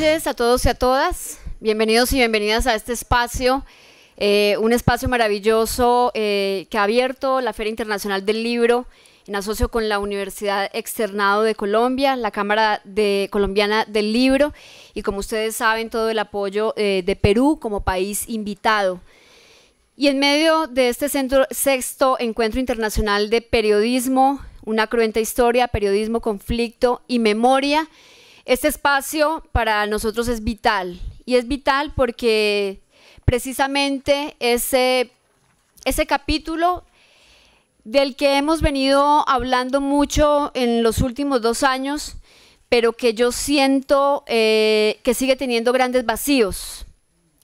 noches a todos y a todas. Bienvenidos y bienvenidas a este espacio, eh, un espacio maravilloso eh, que ha abierto la Feria Internacional del Libro en asocio con la Universidad Externado de Colombia, la Cámara de Colombiana del Libro y como ustedes saben todo el apoyo eh, de Perú como país invitado. Y en medio de este centro, sexto encuentro internacional de periodismo, una cruenta historia, periodismo, conflicto y memoria, este espacio para nosotros es vital y es vital porque precisamente ese, ese capítulo del que hemos venido hablando mucho en los últimos dos años, pero que yo siento eh, que sigue teniendo grandes vacíos.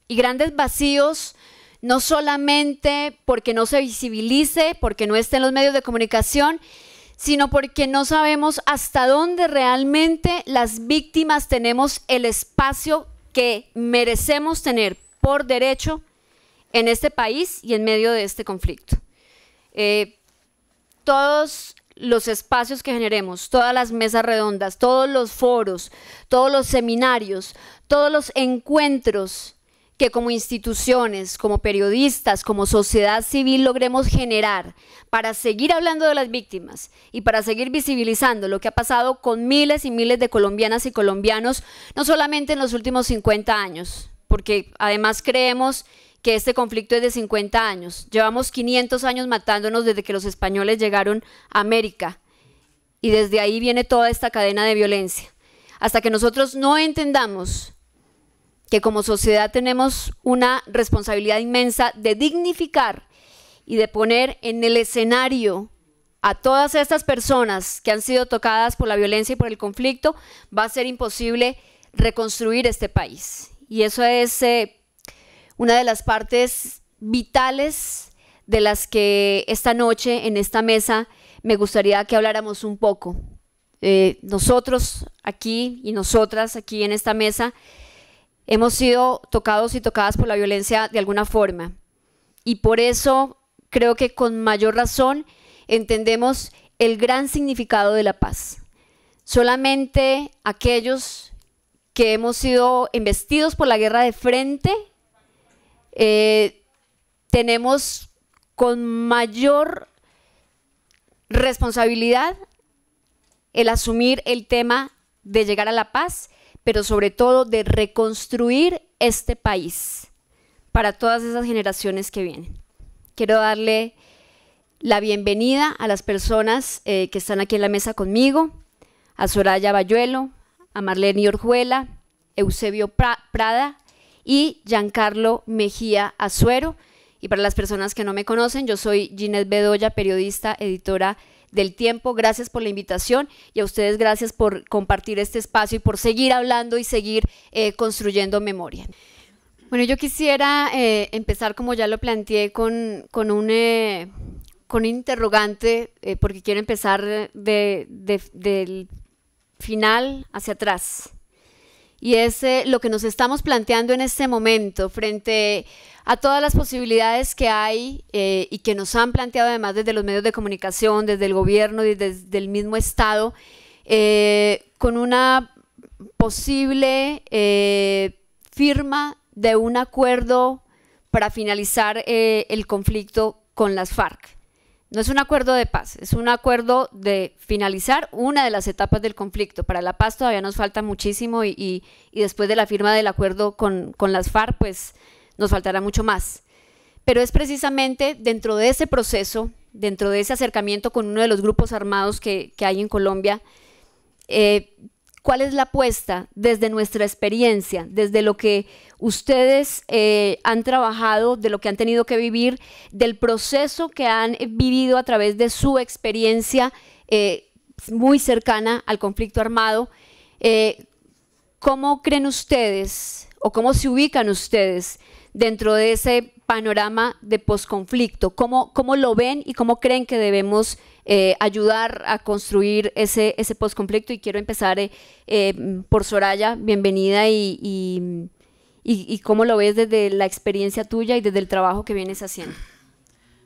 Y grandes vacíos no solamente porque no se visibilice, porque no esté en los medios de comunicación, sino porque no sabemos hasta dónde realmente las víctimas tenemos el espacio que merecemos tener por derecho en este país y en medio de este conflicto. Eh, todos los espacios que generemos, todas las mesas redondas, todos los foros, todos los seminarios, todos los encuentros que como instituciones, como periodistas, como sociedad civil logremos generar para seguir hablando de las víctimas y para seguir visibilizando lo que ha pasado con miles y miles de colombianas y colombianos, no solamente en los últimos 50 años, porque además creemos que este conflicto es de 50 años. Llevamos 500 años matándonos desde que los españoles llegaron a América y desde ahí viene toda esta cadena de violencia. Hasta que nosotros no entendamos que como sociedad tenemos una responsabilidad inmensa de dignificar y de poner en el escenario a todas estas personas que han sido tocadas por la violencia y por el conflicto, va a ser imposible reconstruir este país. Y eso es eh, una de las partes vitales de las que esta noche en esta mesa me gustaría que habláramos un poco. Eh, nosotros aquí y nosotras aquí en esta mesa hemos sido tocados y tocadas por la violencia de alguna forma. Y por eso creo que con mayor razón entendemos el gran significado de la paz. Solamente aquellos que hemos sido embestidos por la guerra de frente, eh, tenemos con mayor responsabilidad el asumir el tema de llegar a la paz pero sobre todo de reconstruir este país para todas esas generaciones que vienen. Quiero darle la bienvenida a las personas eh, que están aquí en la mesa conmigo, a Soraya Bayuelo, a Marlene Orjuela, Eusebio Prada y Giancarlo Mejía Azuero. Y para las personas que no me conocen, yo soy Ginette Bedoya, periodista, editora del tiempo. Gracias por la invitación y a ustedes gracias por compartir este espacio y por seguir hablando y seguir eh, construyendo memoria. Bueno, yo quisiera eh, empezar, como ya lo planteé, con, un... Eh, con un interrogante, porque quiero empezar del final hacia atrás. Y es eh, lo que nos estamos planteando en este momento frente a todas las posibilidades que hay eh, y que nos han planteado además desde los medios de comunicación, desde el gobierno y desde el mismo Estado, eh, con una posible firma de un acuerdo para finalizar el conflicto con las FARC. No es un acuerdo de paz, es un acuerdo de finalizar una de las etapas del conflicto. Para la paz todavía nos falta muchísimo y, después de la firma del acuerdo con, las FARC, pues nos faltará mucho más. Pero es precisamente dentro de ese proceso, dentro de ese acercamiento con uno de los grupos armados que, hay en Colombia, eh, ¿Cuál es la apuesta desde nuestra experiencia, desde lo que ustedes eh, han trabajado, de lo que han tenido que vivir, del proceso que han vivido a través de su experiencia eh, muy cercana al conflicto armado? Eh, ¿Cómo creen ustedes o cómo se ubican ustedes dentro de ese panorama de posconflicto? ¿Cómo, ¿Cómo lo ven y cómo creen que debemos eh, ayudar a construir ese, ese posconflicto? Y quiero empezar eh, eh, por Soraya, bienvenida y, y, cómo lo ves desde la experiencia tuya y desde el trabajo que vienes haciendo.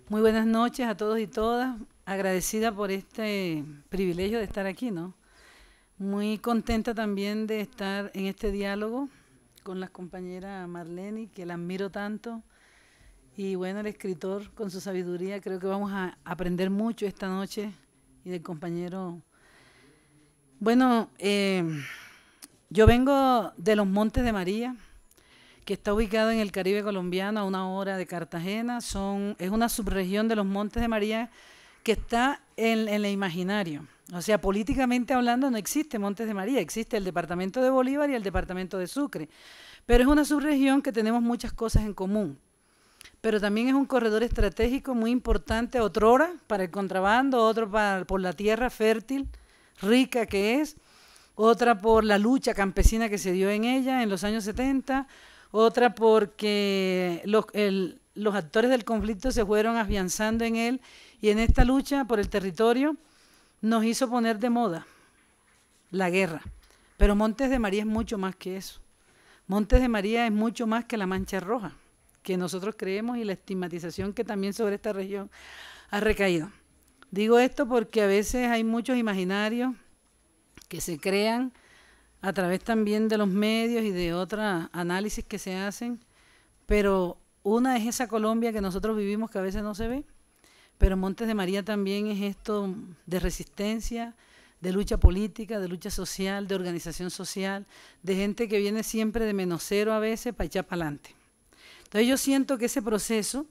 Muy buenas noches a todos y todas, agradecida por este privilegio de estar aquí, ¿no? Muy contenta también de estar en este diálogo con la compañera Marlene, que la admiro tanto y bueno, el escritor con su sabiduría, creo que vamos a aprender mucho esta noche y del compañero. Bueno, eh, yo vengo de los Montes de María, que está ubicado en el Caribe colombiano, a una hora de Cartagena. Son, es una subregión de los Montes de María que está en, en el imaginario. O sea, políticamente hablando no existe Montes de María, existe el departamento de Bolívar y el departamento de Sucre. Pero es una subregión que tenemos muchas cosas en común pero también es un corredor estratégico muy importante, otra hora para el contrabando, otro por la tierra fértil, rica que es, otra por la lucha campesina que se dio en ella en los años 70, otra porque los, los actores del conflicto se fueron afianzando en él y en esta lucha por el territorio nos hizo poner de moda la guerra. Pero Montes de María es mucho más que eso. Montes de María es mucho más que la Mancha Roja que nosotros creemos y la estigmatización que también sobre esta región ha recaído. Digo esto porque a veces hay muchos imaginarios que se crean a través también de los medios y de otros análisis que se hacen, pero una es esa Colombia que nosotros vivimos que a veces no se ve, pero Montes de María también es esto de resistencia, de lucha política, de lucha social, de organización social, de gente que viene siempre de menos cero a veces para echar para adelante. Entonces yo siento que ese proceso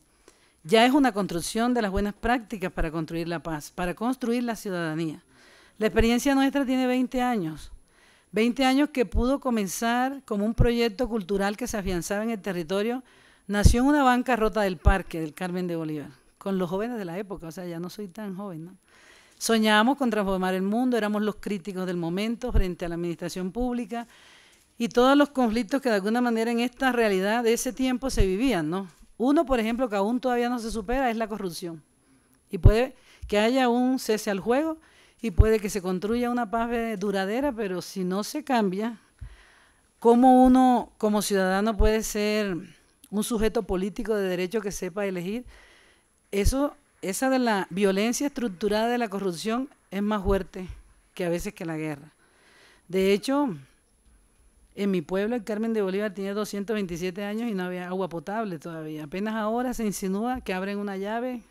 ya es una construcción de las buenas prácticas para construir la paz, para construir la ciudadanía. La experiencia nuestra tiene 20 años, 20 años que pudo comenzar como un proyecto cultural que se afianzaba en el territorio, nació en una banca rota del parque del Carmen de Bolívar, con los jóvenes de la época, o sea, ya no soy tan joven, ¿no? Soñábamos con transformar el mundo, éramos los críticos del momento frente a la administración pública, y todos los conflictos que de alguna manera en esta realidad de ese tiempo se vivían, ¿no? Uno, por ejemplo, que aún todavía no se supera es la corrupción. Y puede que haya un cese al juego y puede que se construya una paz duradera, pero si no se cambia, ¿cómo uno como ciudadano puede ser un sujeto político de derecho que sepa elegir? Eso, esa de la violencia estructurada de la corrupción es más fuerte que a veces que la guerra. De hecho, en mi pueblo, el Carmen de Bolívar tenía 227 años y no había agua potable todavía. Apenas ahora se insinúa que abren una llave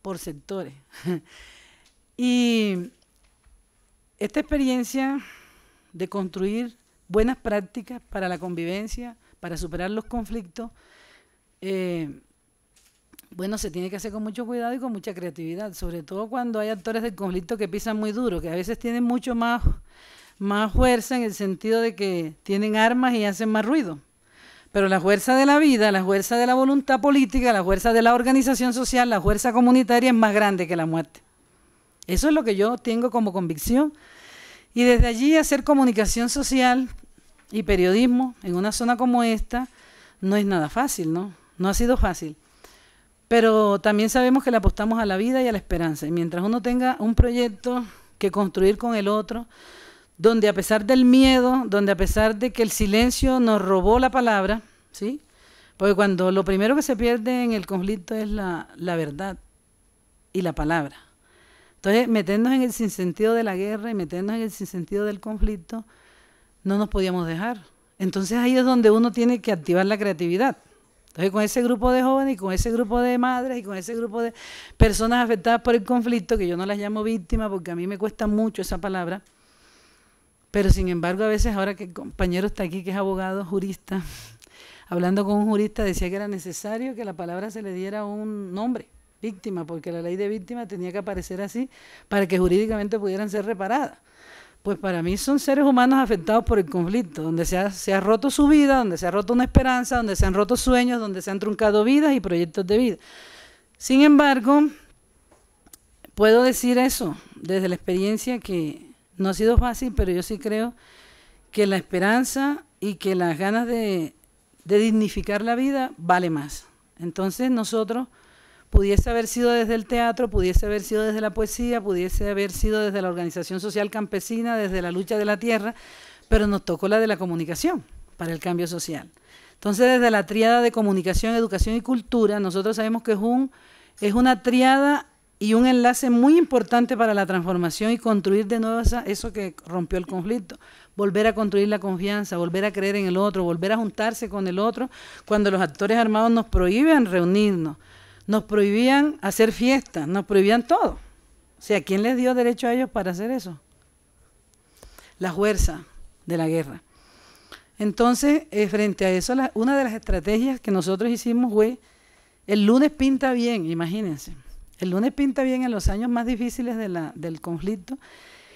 por sectores. y esta experiencia de construir buenas prácticas para la convivencia, para superar los conflictos, eh, bueno, se tiene que hacer con mucho cuidado y con mucha creatividad, sobre todo cuando hay actores del conflicto que pisan muy duro, que a veces tienen mucho más más fuerza en el sentido de que tienen armas y hacen más ruido. Pero la fuerza de la vida, la fuerza de la voluntad política, la fuerza de la organización social, la fuerza comunitaria es más grande que la muerte. Eso es lo que yo tengo como convicción. Y desde allí hacer comunicación social y periodismo en una zona como esta no es nada fácil, ¿no? No ha sido fácil. Pero también sabemos que le apostamos a la vida y a la esperanza. Y mientras uno tenga un proyecto que construir con el otro, donde a pesar del miedo, donde a pesar de que el silencio nos robó la palabra, ¿sí? Porque cuando lo primero que se pierde en el conflicto es la, la verdad y la palabra. Entonces, meternos en el sinsentido de la guerra y meternos en el sinsentido del conflicto, no nos podíamos dejar. Entonces ahí es donde uno tiene que activar la creatividad. Entonces con ese grupo de jóvenes y con ese grupo de madres y con ese grupo de personas afectadas por el conflicto, que yo no las llamo víctimas porque a mí me cuesta mucho esa palabra, pero sin embargo, a veces ahora que el compañero está aquí, que es abogado, jurista, hablando con un jurista, decía que era necesario que la palabra se le diera un nombre, víctima, porque la ley de víctima tenía que aparecer así para que jurídicamente pudieran ser reparadas. Pues para mí son seres humanos afectados por el conflicto, donde se ha, se ha roto su vida, donde se ha roto una esperanza, donde se han roto sueños, donde se han truncado vidas y proyectos de vida. Sin embargo, puedo decir eso desde la experiencia que no ha sido fácil, pero yo sí creo que la esperanza y que las ganas de, dignificar la vida vale más. Entonces nosotros pudiese haber sido desde el teatro, pudiese haber sido desde la poesía, pudiese haber sido desde la organización social campesina, desde la lucha de la tierra, pero nos tocó la de la comunicación para el cambio social. Entonces, desde la triada de comunicación, educación y cultura, nosotros sabemos que es, un, es una triada y un enlace muy importante para la transformación y construir de nuevo eso que rompió el conflicto, volver a construir la confianza, volver a creer en el otro, volver a juntarse con el otro, cuando los actores armados nos prohíben reunirnos, nos prohibían hacer fiestas, nos prohibían todo. O sea, ¿quién les dio derecho a ellos para hacer eso? La fuerza de la guerra. Entonces, eh, frente a eso, la, una de las estrategias que nosotros hicimos fue, el lunes pinta bien, imagínense el lunes pinta bien en los años más difíciles del conflicto,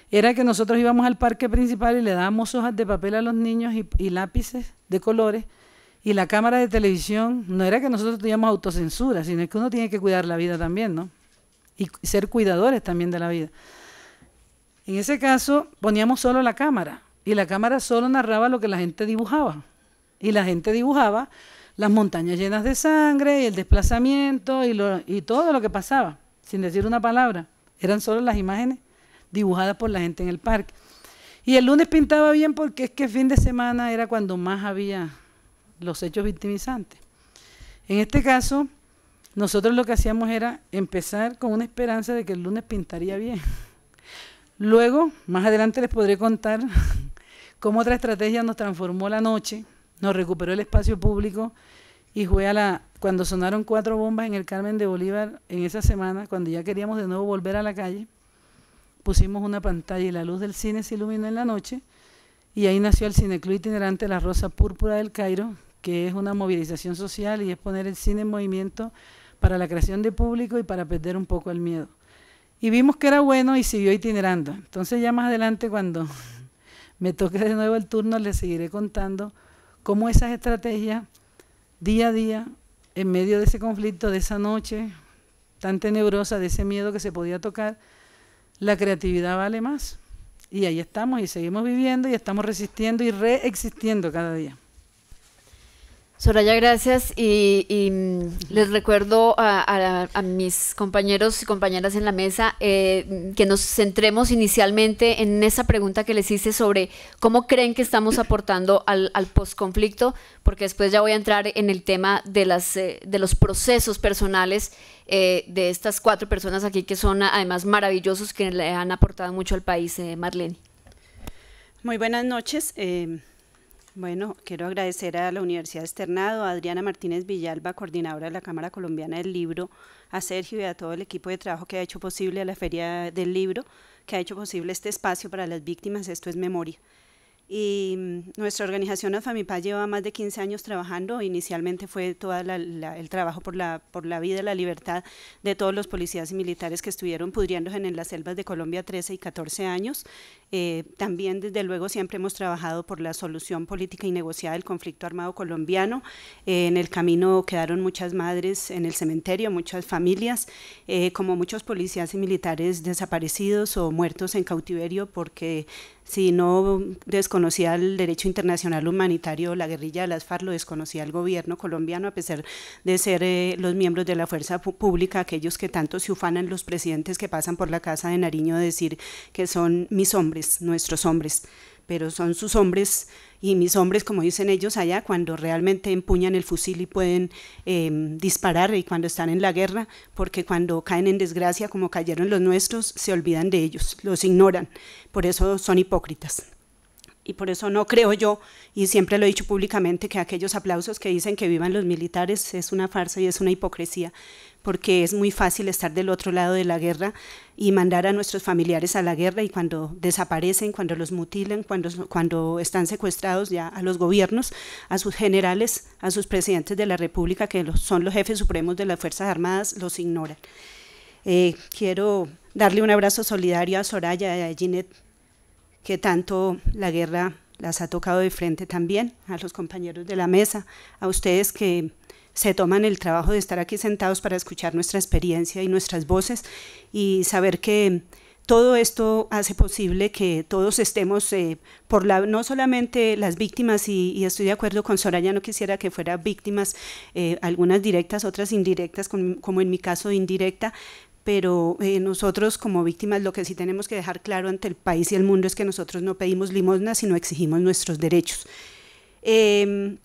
era que nosotros íbamos al parque principal y le dábamos hojas de papel a los niños y, lápices de colores y la cámara de televisión, no era que nosotros teníamos autocensura, sino que uno tiene que cuidar la vida también, ¿no? Y ser cuidadores también de la vida. En ese caso poníamos solo la cámara y la cámara solo narraba lo que la gente dibujaba. Y la gente dibujaba las montañas llenas de sangre y el desplazamiento y, y todo lo que pasaba, sin decir una palabra. Eran solo las imágenes dibujadas por la gente en el parque. Y el lunes pintaba bien porque es que fin de semana era cuando más había los hechos victimizantes. En este caso, nosotros lo que hacíamos era empezar con una esperanza de que el lunes pintaría bien. Luego, más adelante les podré contar cómo otra estrategia nos transformó la noche nos recuperó el espacio público y fue a la, cuando sonaron cuatro bombas en el Carmen de Bolívar en esa semana, cuando ya queríamos de nuevo volver a la calle, pusimos una pantalla y la luz del cine se iluminó en la noche y ahí nació el Cineclub itinerante La Rosa Púrpura del Cairo, que es una movilización social y es poner el cine en movimiento para la creación de público y para perder un poco el miedo. Y vimos que era bueno y siguió itinerando. Entonces ya más adelante cuando me toque de nuevo el turno le seguiré contando cómo esas estrategias, día a día, en medio de ese conflicto, de esa noche tan tenebrosa, de ese miedo que se podía tocar, la creatividad vale más. Y ahí estamos y seguimos viviendo y estamos resistiendo y reexistiendo cada día. Soraya, gracias. Y, mm, les recuerdo a, mis compañeros y compañeras en la mesa eh, que nos centremos inicialmente en esa pregunta que les hice sobre cómo creen que estamos aportando al, al porque después ya voy a entrar en el tema de, las, eh, de los procesos personales eh, de estas cuatro personas aquí que son además maravillosos, que le han aportado mucho al país, Marlene. Muy buenas noches. Bueno, quiero agradecer a la Universidad Externado, a Adriana Martínez Villalba, coordinadora de la Cámara Colombiana del Libro, a Sergio y a todo el equipo de trabajo que ha hecho posible a la Feria del Libro, que ha hecho posible este espacio para las víctimas. Esto es memoria. Y mm, nuestra organización AFAMIPA lleva más de 15 años trabajando. Inicialmente fue todo el trabajo por la, por la vida y la libertad de todos los policías y militares que estuvieron pudriéndose en, las selvas de Colombia 13 y 14 años. Eh, también, desde luego, siempre hemos trabajado por la solución política y negociada del conflicto armado colombiano. Eh, en el camino quedaron muchas madres en el cementerio, muchas familias, eh, como muchos policías y militares desaparecidos o muertos en cautiverio porque si no desconocía el derecho internacional humanitario, la guerrilla de las FARC lo desconocía el gobierno colombiano, a pesar de ser eh, los miembros de la fuerza pública, aquellos que tanto se ufanan los presidentes que pasan por la casa de Nariño a decir que son mis hombres, nuestros hombres pero son sus hombres y mis hombres, como dicen ellos allá, cuando realmente empuñan el fusil y pueden em, disparar y cuando están en la guerra, porque cuando caen en desgracia, como cayeron los nuestros, se olvidan de ellos, los ignoran, por eso son hipócritas y por eso no creo yo, y siempre lo he dicho públicamente, que aquellos aplausos que dicen que vivan los militares es una farsa y es una hipocresía, porque es muy fácil estar del otro lado de la guerra y mandar a nuestros familiares a la guerra y cuando desaparecen, cuando los mutilan, cuando, cuando están secuestrados ya a los gobiernos, a sus generales, a sus presidentes de la República, que son los jefes supremos de las Fuerzas Armadas, los ignoran. Eh, quiero darle un abrazo solidario a Soraya y a Ginette que tanto la guerra las ha tocado de frente también, a los compañeros de la mesa, a ustedes que se toman el trabajo de estar aquí sentados para escuchar nuestra experiencia y nuestras voces y saber que todo esto hace posible que todos estemos eh, por la, no solamente las víctimas, y, estoy de acuerdo con Soraya, no quisiera que fueran víctimas, eh, algunas directas, otras indirectas, como en mi caso indirecta, pero eh, nosotros como víctimas lo que sí tenemos que dejar claro ante el país y el mundo es que nosotros no pedimos limosna, sino exigimos nuestros derechos. Em,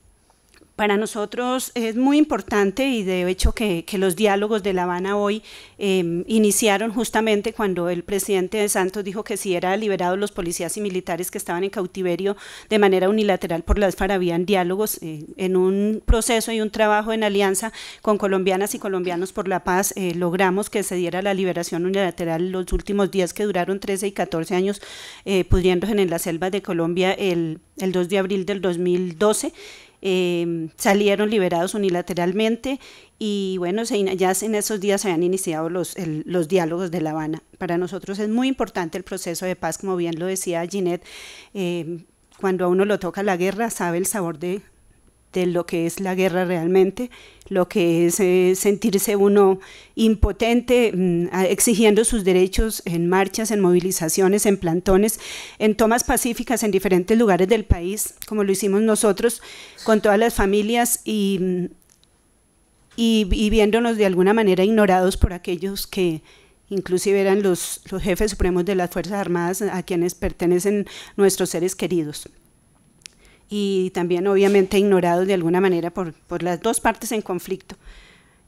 para nosotros es muy importante y de hecho que, los diálogos de La Habana hoy em, iniciaron justamente cuando el presidente de Santos dijo que si era liberado los policías y militares que estaban en cautiverio de manera unilateral por las FARC habían diálogos eh, en un proceso y un trabajo en alianza con colombianas y colombianos por la paz. Eh, logramos que se diera la liberación unilateral los últimos días que duraron 13 y 14 años eh, pudriéndose en las selvas de Colombia el, el 2 de abril del 2012. Em, salieron liberados unilateralmente y bueno, ya en esos días se habían iniciado los, los, diálogos de La Habana. Para nosotros es muy importante el proceso de paz, como bien lo decía Ginette, em, cuando a uno lo toca la guerra sabe el sabor de, de lo que es la guerra realmente, lo que es eh, sentirse uno impotente, mm, exigiendo sus derechos en marchas, en movilizaciones, en plantones, en tomas pacíficas en diferentes lugares del país, como lo hicimos nosotros con todas las familias y, mm, viéndonos de alguna manera ignorados por aquellos que inclusive eran los, los jefes supremos de las Fuerzas Armadas a quienes pertenecen nuestros seres queridos y también obviamente ignorados de alguna manera por, por las dos partes en conflicto.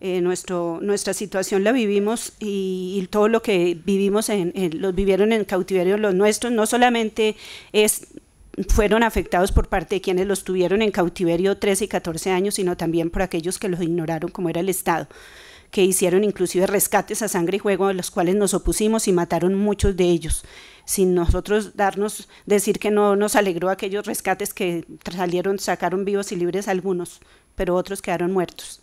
Eh, nuestro, nuestra situación la vivimos y, todo lo que vivimos, en, los vivieron en cautiverio los nuestros, no solamente es fueron afectados por parte de quienes los tuvieron en cautiverio 13 y 14 años, sino también por aquellos que los ignoraron, como era el Estado, que hicieron inclusive rescates a sangre y juego, a los cuales nos opusimos y mataron muchos de ellos sin nosotros darnos, decir que no nos alegró aquellos rescates que salieron, sacaron vivos y libres algunos, pero otros quedaron muertos.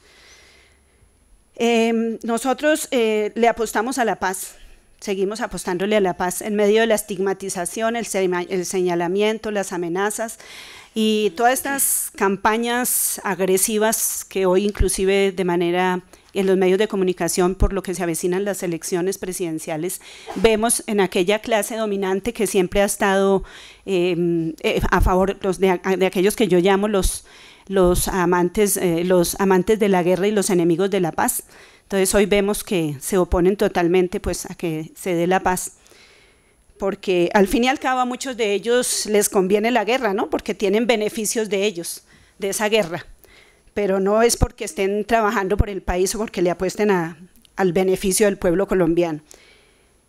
Em, nosotros eh, le apostamos a la paz, seguimos apostándole a la paz en medio de la estigmatización, el señalamiento, las amenazas y todas estas campañas agresivas que hoy inclusive de manera en los medios de comunicación por lo que se avecinan las elecciones presidenciales, vemos en aquella clase dominante que siempre ha estado em, eh, a favor los de, aquellos que yo llamo los, los, amantes, eh, los amantes de la guerra y los enemigos de la paz. Entonces hoy vemos que se oponen totalmente pues, a que se dé la paz porque al fin y al cabo a muchos de ellos les conviene la guerra, ¿no? Porque tienen beneficios de ellos, de esa guerra pero no es porque estén trabajando por el país o porque le apuesten a, al beneficio del pueblo colombiano.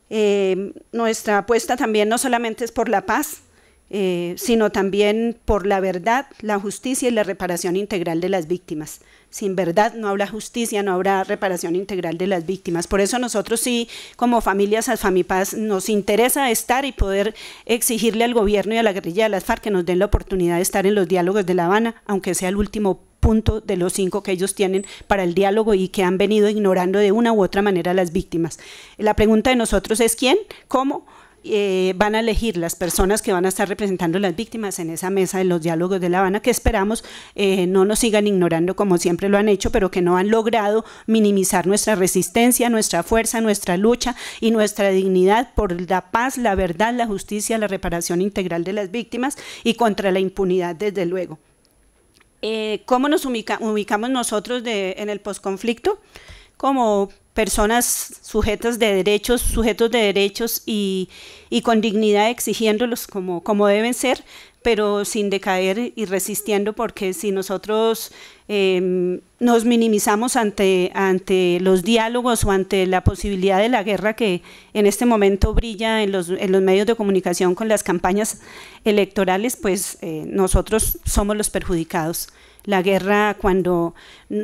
Eh, nuestra apuesta también no solamente es por la paz, eh, sino también por la verdad, la justicia y la reparación integral de las víctimas. Sin verdad no habrá justicia, no habrá reparación integral de las víctimas. Por eso nosotros sí, como familias Alfamipaz, nos interesa estar y poder exigirle al gobierno y a la guerrilla de las FARC que nos den la oportunidad de estar en los diálogos de La Habana, aunque sea el último punto de los cinco que ellos tienen para el diálogo y que han venido ignorando de una u otra manera a las víctimas. La pregunta de nosotros es quién, cómo eh, van a elegir las personas que van a estar representando a las víctimas en esa mesa de los diálogos de La Habana, que esperamos eh, no nos sigan ignorando como siempre lo han hecho, pero que no han logrado minimizar nuestra resistencia, nuestra fuerza, nuestra lucha y nuestra dignidad por la paz, la verdad, la justicia, la reparación integral de las víctimas y contra la impunidad, desde luego. Eh, cómo nos ubicamos nosotros en el posconflicto como personas sujetas de derechos, sujetos de derechos y, y con dignidad exigiéndolos como, como deben ser, pero sin decaer y resistiendo, porque si nosotros Em, nos minimizamos ante, ante los diálogos o ante la posibilidad de la guerra que en este momento brilla en los, medios de comunicación con las campañas electorales, pues eh, nosotros somos los perjudicados. La guerra cuando,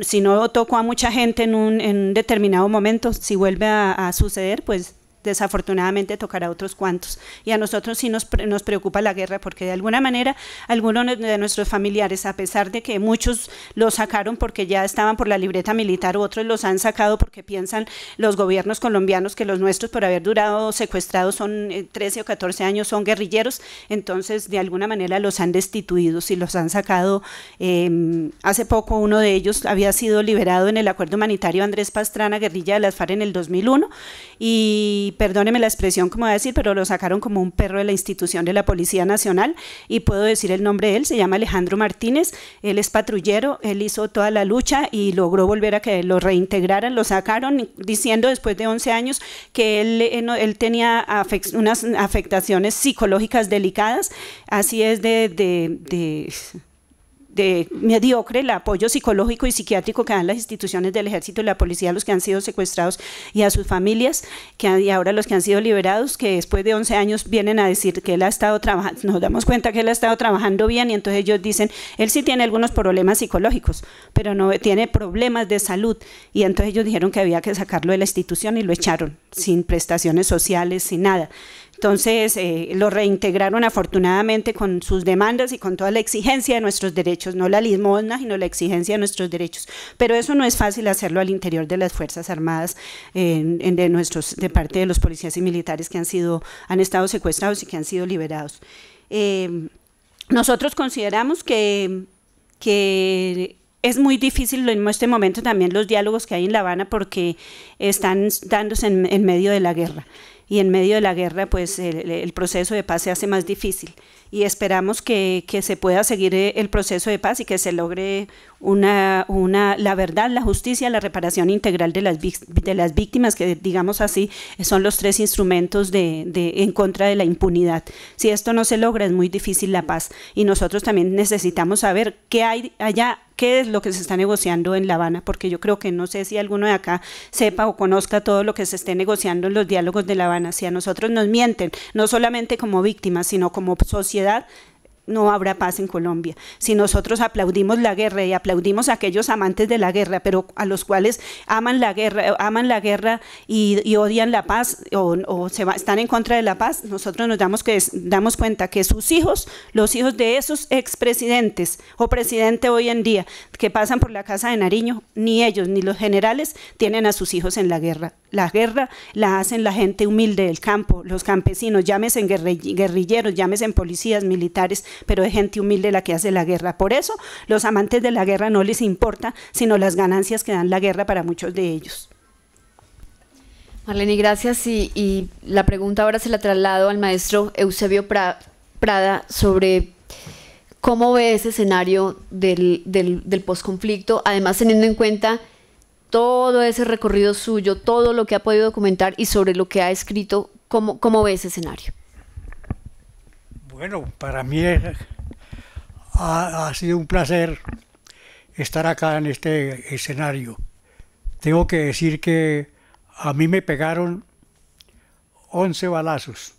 si no tocó a mucha gente en un, en determinado momento, si vuelve a suceder, pues desafortunadamente tocará a otros cuantos. Y a nosotros sí nos, nos preocupa la guerra porque de alguna manera algunos de nuestros familiares, a pesar de que muchos los sacaron porque ya estaban por la libreta militar, otros los han sacado porque piensan los gobiernos colombianos que los nuestros por haber durado secuestrados son 13 eh, o 14 años, son guerrilleros, entonces de alguna manera los han destituido y los han sacado. Em, hace poco uno de ellos había sido liberado en el acuerdo humanitario Andrés Pastrana, guerrilla de las FARC en el 2001, y perdóneme la expresión como decir, pero lo sacaron como un perro de la institución de la Policía Nacional y puedo decir el nombre de él, se llama Alejandro Martínez, él es patrullero, él hizo toda la lucha y logró volver a que lo reintegraran, lo sacaron diciendo después de 11 años que él, eh, tenía unas afectaciones psicológicas delicadas, así es de de mediocre el apoyo psicológico y psiquiátrico que dan las instituciones del ejército y la policía a los que han sido secuestrados y a sus familias, que y ahora los que han sido liberados, que después de 11 años vienen a decir que él ha estado trabajando, nos damos cuenta que él ha estado trabajando bien y entonces ellos dicen, él sí tiene algunos problemas psicológicos, pero no tiene problemas de salud y entonces ellos dijeron que había que sacarlo de la institución y lo echaron sin prestaciones sociales, sin nada. Entonces, eh, lo reintegraron afortunadamente con sus demandas y con toda la exigencia de nuestros derechos, no la limosna, sino la exigencia de nuestros derechos. Pero eso no es fácil hacerlo al interior de las Fuerzas Armadas, de, nuestros, de parte de los policías y militares que han, sido, han estado secuestrados y que han sido liberados. Eh, nosotros consideramos que, es muy difícil en este momento también los diálogos que hay en La Habana porque están dándose en medio de la guerra y en medio de la guerra pues el, proceso de paz se hace más difícil y esperamos que, que, se pueda seguir eh, el proceso de paz y que se logre una, una, la verdad, la justicia, la reparación integral de las, de las víctimas, que digamos así, son los tres instrumentos de, en contra de la impunidad. Si esto no se logra, es muy difícil la paz. Y nosotros también necesitamos saber qué hay allá qué es lo que se está negociando en La Habana, porque yo creo que no sé si alguno de acá sepa o conozca todo lo que se esté negociando en los diálogos de La Habana. Si a nosotros nos mienten, no solamente como víctimas, sino como sociedad, no habrá paz en Colombia. Si nosotros aplaudimos la guerra y aplaudimos a aquellos amantes de la guerra, pero a los cuales aman la guerra, aman la guerra y, odian la paz o, se va, están en contra de la paz, nosotros nos damos, que, damos cuenta que sus hijos, los hijos de esos expresidentes o presidente hoy en día que pasan por la casa de Nariño, ni ellos ni los generales tienen a sus hijos en la guerra. La guerra la hacen la gente humilde del campo, los campesinos, llámese guerrilleros, llámese policías, militares, pero es gente humilde la que hace la guerra. Por eso los amantes de la guerra no les importa, sino las ganancias que dan la guerra para muchos de ellos. Marlene, gracias. Y, la pregunta ahora se la traslado al maestro Eusebio Prada sobre cómo ve ese escenario del, del, posconflicto, además teniendo en cuenta todo ese recorrido suyo, todo lo que ha podido documentar y sobre lo que ha escrito, ¿cómo, cómo ve ese escenario? Bueno, para mí ha, sido un placer estar acá en este escenario. Tengo que decir que a mí me pegaron 11 balazos.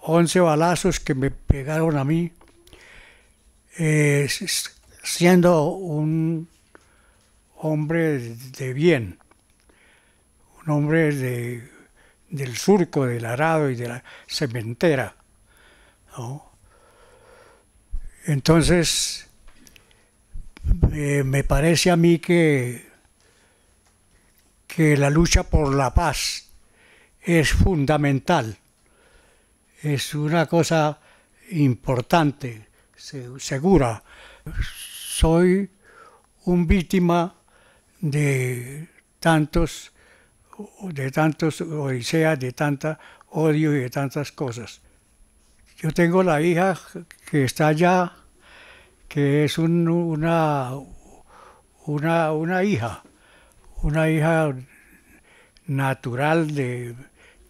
11 balazos que me pegaron a mí, eh, siendo un hombre de bien, un hombre de del surco, del arado y de la cementera. Entonces, eh, me parece a mí que, que la lucha por la paz es fundamental, es una cosa importante, segura. Soy un víctima de tantos de tantos odiseas, de tanta odio y de tantas cosas. Yo tengo la hija que está allá, que es una, una, una hija, una hija natural de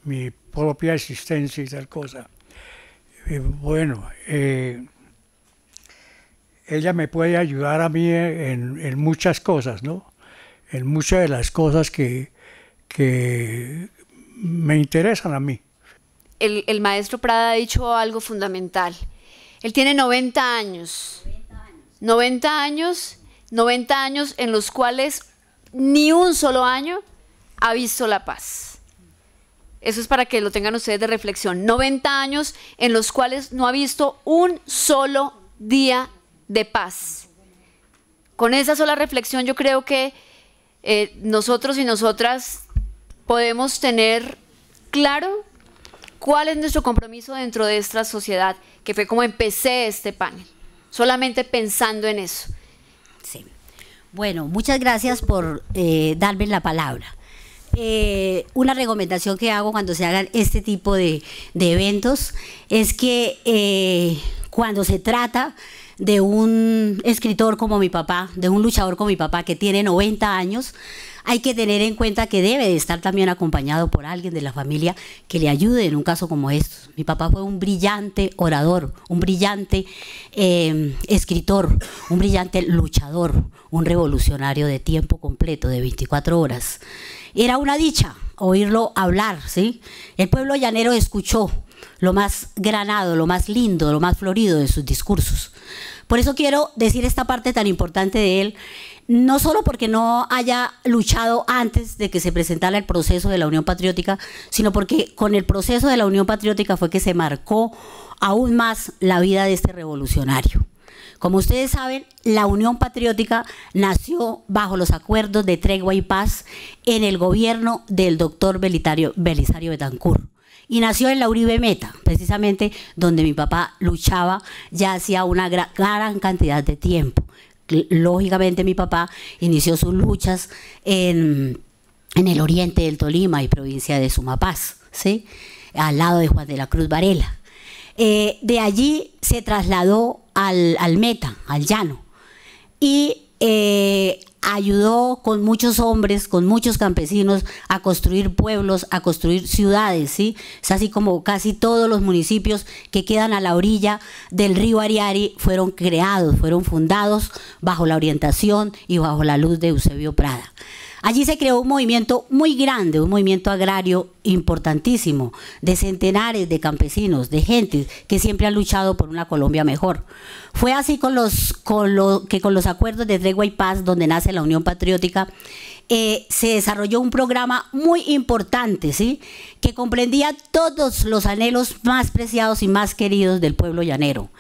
mi propia existencia y tal cosa. Eh, bueno, eh, ella me puede ayudar a mí en, muchas cosas, ¿no? En muchas de las cosas que, que me interesan a mí. El, maestro Prada ha dicho algo fundamental. Él tiene 90 años. 90 años, 90 años en los cuales ni un solo año ha visto la paz. Eso es para que lo tengan ustedes de reflexión. 90 años en los cuales no ha visto un solo día de paz. Con esa sola reflexión yo creo que eh, nosotros y nosotras podemos tener claro cuál es nuestro compromiso dentro de esta sociedad, que fue como empecé este panel, solamente pensando en eso. Sí. Bueno, muchas gracias por eh, darme la palabra. Eh, una recomendación que hago cuando se hagan este tipo de, eventos es que eh, cuando se trata de un escritor como mi papá, de un luchador como mi papá que tiene 90 años, hay que tener en cuenta que debe de estar también acompañado por alguien de la familia que le ayude en un caso como este. Mi papá fue un brillante orador, un brillante em, escritor, un brillante luchador, un revolucionario de tiempo completo, de 24 horas. Era una dicha oírlo hablar, ¿sí? El pueblo llanero escuchó lo más granado, lo más lindo, lo más florido de sus discursos. Por eso quiero decir esta parte tan importante de él no solo porque no haya luchado antes de que se presentara el proceso de la Unión Patriótica, sino porque con el proceso de la Unión Patriótica fue que se marcó aún más la vida de este revolucionario. Como ustedes saben, la Unión Patriótica nació bajo los acuerdos de tregua y paz en el gobierno del doctor Belisario Betancourt. Y nació en la Uribe Meta, precisamente donde mi papá luchaba ya hacía una gran cantidad de tiempo lógicamente mi papá inició sus luchas en, el oriente del Tolima y provincia de Sumapaz, ¿sí? al lado de Juan de la Cruz Varela. Eh, de allí se trasladó al, Meta, al Llano, y eh, ayudó con muchos hombres, con muchos campesinos a construir pueblos, a construir ciudades, ¿sí? Es así como casi todos los municipios que quedan a la orilla del río Ariari fueron creados, fueron fundados bajo la orientación y bajo la luz de Eusebio Prada. Allí se creó un movimiento muy grande, un movimiento agrario importantísimo, de centenares de campesinos, de gente que siempre han luchado por una Colombia mejor. Fue así con los, que con los acuerdos de tregua y paz, donde nace la Unión Patriótica, eh, se desarrolló un programa muy importante, ¿sí? que comprendía todos los anhelos más preciados y más queridos del pueblo llanero.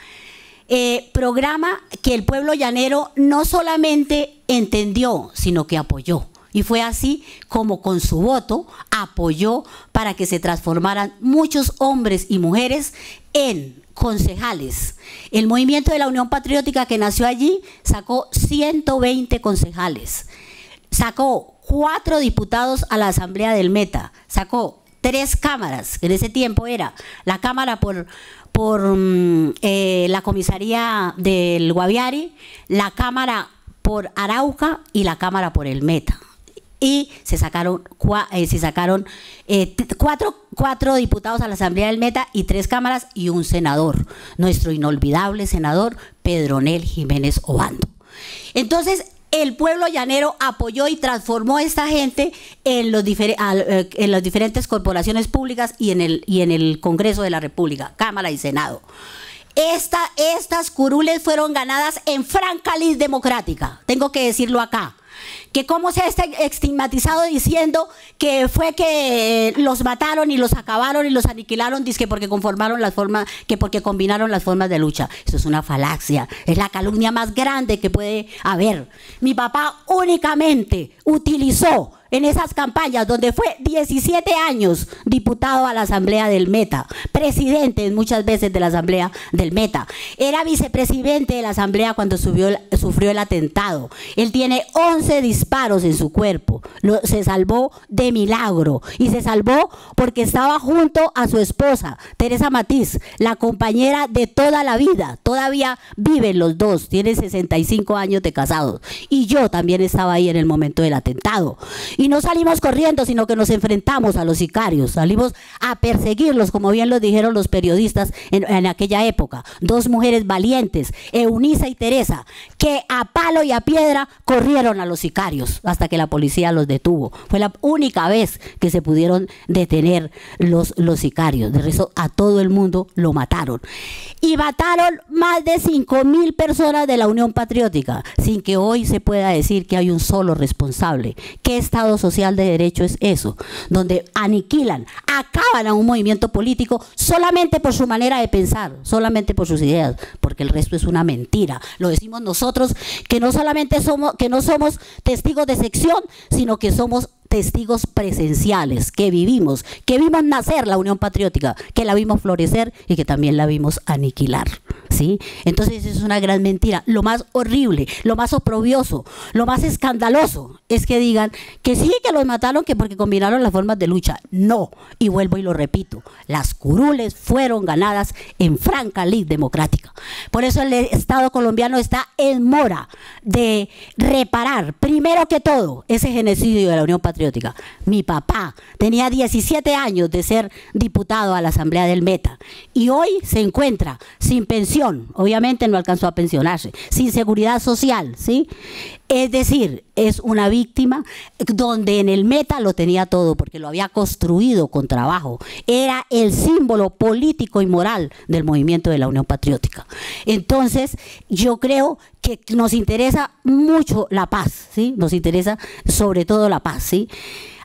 Eh, programa que el pueblo llanero no solamente entendió, sino que apoyó. Y fue así como con su voto apoyó para que se transformaran muchos hombres y mujeres en concejales. El movimiento de la Unión Patriótica que nació allí sacó 120 concejales. Sacó cuatro diputados a la Asamblea del Meta. Sacó tres cámaras, que en ese tiempo era la Cámara por, por mm, eh, la comisaría del Guaviare, la Cámara por Arauca y la Cámara por el Meta y se sacaron, eh, se sacaron eh, cuatro, diputados a la Asamblea del Meta y tres cámaras y un senador, nuestro inolvidable senador Pedronel Jiménez Obando. Entonces, el pueblo llanero apoyó y transformó a esta gente en, los eh, las diferentes corporaciones públicas y en, el, y en el Congreso de la República, Cámara y Senado. estas curules fueron ganadas en franca liz democrática, tengo que decirlo acá que cómo se ha este estigmatizado diciendo que fue que los mataron y los acabaron y los aniquilaron, dice que porque conformaron las formas, que porque combinaron las formas de lucha. Eso es una falacia, es la calumnia más grande que puede haber. Mi papá únicamente utilizó en esas campañas donde fue 17 años diputado a la Asamblea del Meta, presidente muchas veces de la Asamblea del Meta, era vicepresidente de la Asamblea cuando sufrió el atentado, él tiene 11 disparos en su cuerpo, se salvó de milagro y se salvó porque estaba junto a su esposa, Teresa Matiz, la compañera de toda la vida, todavía viven los dos, tiene 65 años de casados y yo también estaba ahí en el momento del atentado. Y no salimos corriendo, sino que nos enfrentamos a los sicarios, salimos a perseguirlos, como bien lo dijeron los periodistas en, aquella época. Dos mujeres valientes, Eunisa y Teresa, que a palo y a piedra corrieron a los sicarios hasta que la policía los detuvo. Fue la única vez que se pudieron detener los, los sicarios. De resto, a todo el mundo lo mataron. Y mataron más de 5 mil personas de la Unión Patriótica, sin que hoy se pueda decir que hay un solo responsable. ¿Qué Estado social de derecho es eso, donde aniquilan, acaban a un movimiento político solamente por su manera de pensar, solamente por sus ideas, porque el resto es una mentira. Lo decimos nosotros que no solamente somos que no somos testigos de sección, sino que somos testigos presenciales que vivimos, que vimos nacer la Unión Patriótica, que la vimos florecer y que también la vimos aniquilar. ¿sí? Entonces es una gran mentira. Lo más horrible, lo más oprobioso, lo más escandaloso es que digan que sí, que los mataron, que porque combinaron las formas de lucha. No, y vuelvo y lo repito, las curules fueron ganadas en franca lid democrática. Por eso el Estado colombiano está en mora de reparar, primero que todo, ese genocidio de la Unión Patriótica mi papá tenía 17 años de ser diputado a la Asamblea del Meta y hoy se encuentra sin pensión, obviamente no alcanzó a pensionarse, sin seguridad social, ¿sí? Es decir, es una víctima donde en el meta lo tenía todo porque lo había construido con trabajo. Era el símbolo político y moral del movimiento de la Unión Patriótica. Entonces, yo creo que nos interesa mucho la paz, ¿sí? Nos interesa sobre todo la paz, ¿sí?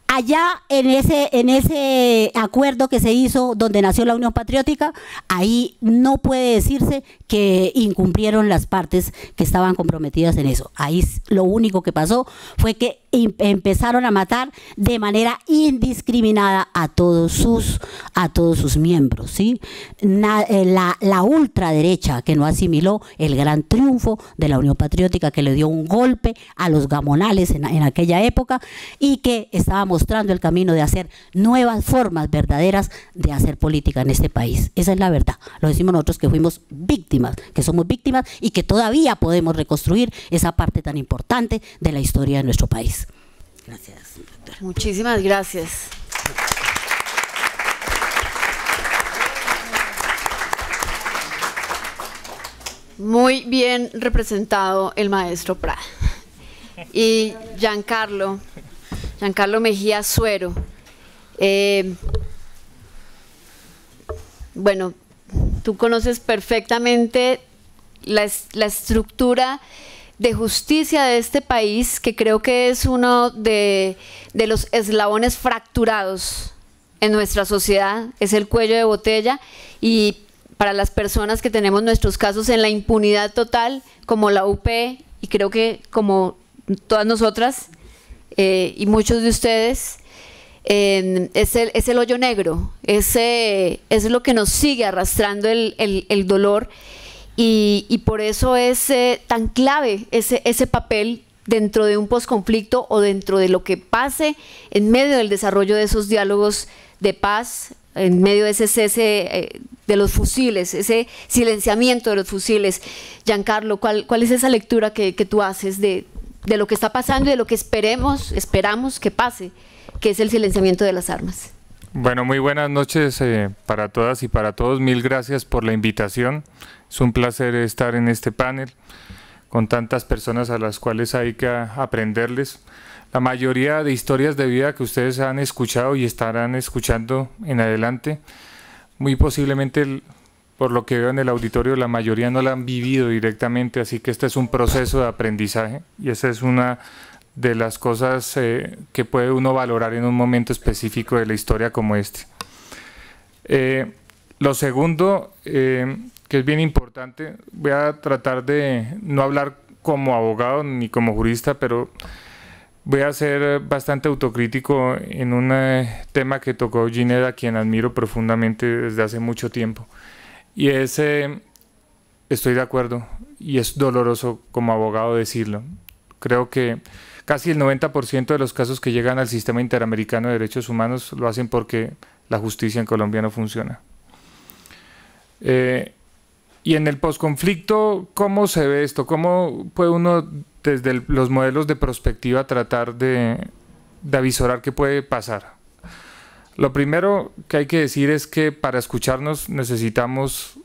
allá en ese, en ese acuerdo que se hizo donde nació la Unión Patriótica, ahí no puede decirse que incumplieron las partes que estaban comprometidas en eso. Ahí lo único que pasó fue que empezaron a matar de manera indiscriminada a todos sus, a todos sus miembros. ¿sí? Eh, la, ultraderecha que no asimiló el gran triunfo de la Unión Patriótica que le dio un golpe a los gamonales en, en aquella época y que estaba mostrando el camino de hacer nuevas formas verdaderas de hacer política en este país. Esa es la verdad. Lo decimos nosotros que fuimos víctimas, que somos víctimas y que todavía podemos reconstruir esa parte tan importante de la historia de nuestro país. Gracias, Muchísimas gracias. Muy bien representado el maestro Prada. Y Giancarlo, Giancarlo Mejía Suero. Eh, bueno, tú conoces perfectamente la estructura de justicia de este país, que creo que es uno de, de los eslabones fracturados en nuestra sociedad, es el cuello de botella y para las personas que tenemos nuestros casos en la impunidad total, como la UP y creo que como todas nosotras eh, y muchos de ustedes, es, el, es, el, hoyo negro, es, es lo que nos sigue arrastrando el, el, el dolor y, por eso es tan clave ese, ese papel dentro de un posconflicto o dentro de lo que pase en medio del desarrollo de esos diálogos de paz, en medio de ese cese eh, de los fusiles, ese silenciamiento de los fusiles. Giancarlo, ¿cuál, cuál es esa lectura que, tú haces de, de, lo que está pasando y de lo que esperemos, esperamos que pase, que es el silenciamiento de las armas? Bueno, muy buenas noches eh, para todas y para todos. Mil gracias por la invitación. Es un placer estar en este panel con tantas personas a las cuales hay que aprenderles. La mayoría de historias de vida que ustedes han escuchado y estarán escuchando en adelante, muy posiblemente, por lo que veo en el auditorio, la mayoría no la han vivido directamente, así que este es un proceso de aprendizaje y esa es una de las cosas eh, que puede uno valorar en un momento específico de la historia como este. Eh, lo segundo, eh, que es bien importante. Voy a tratar de no hablar como abogado ni como jurista, pero voy a ser bastante autocrítico en un eh, tema que tocó Gineda, quien admiro profundamente desde hace mucho tiempo. Y ese eh, estoy de acuerdo, y es doloroso como abogado decirlo. Creo que casi el 90% de los casos que llegan al sistema interamericano de derechos humanos lo hacen porque la justicia en Colombia no funciona. Eh, y en el posconflicto, ¿cómo se ve esto? ¿Cómo puede uno, desde los modelos de perspectiva, tratar de, de avisorar qué puede pasar? Lo primero que hay que decir es que para escucharnos necesitamos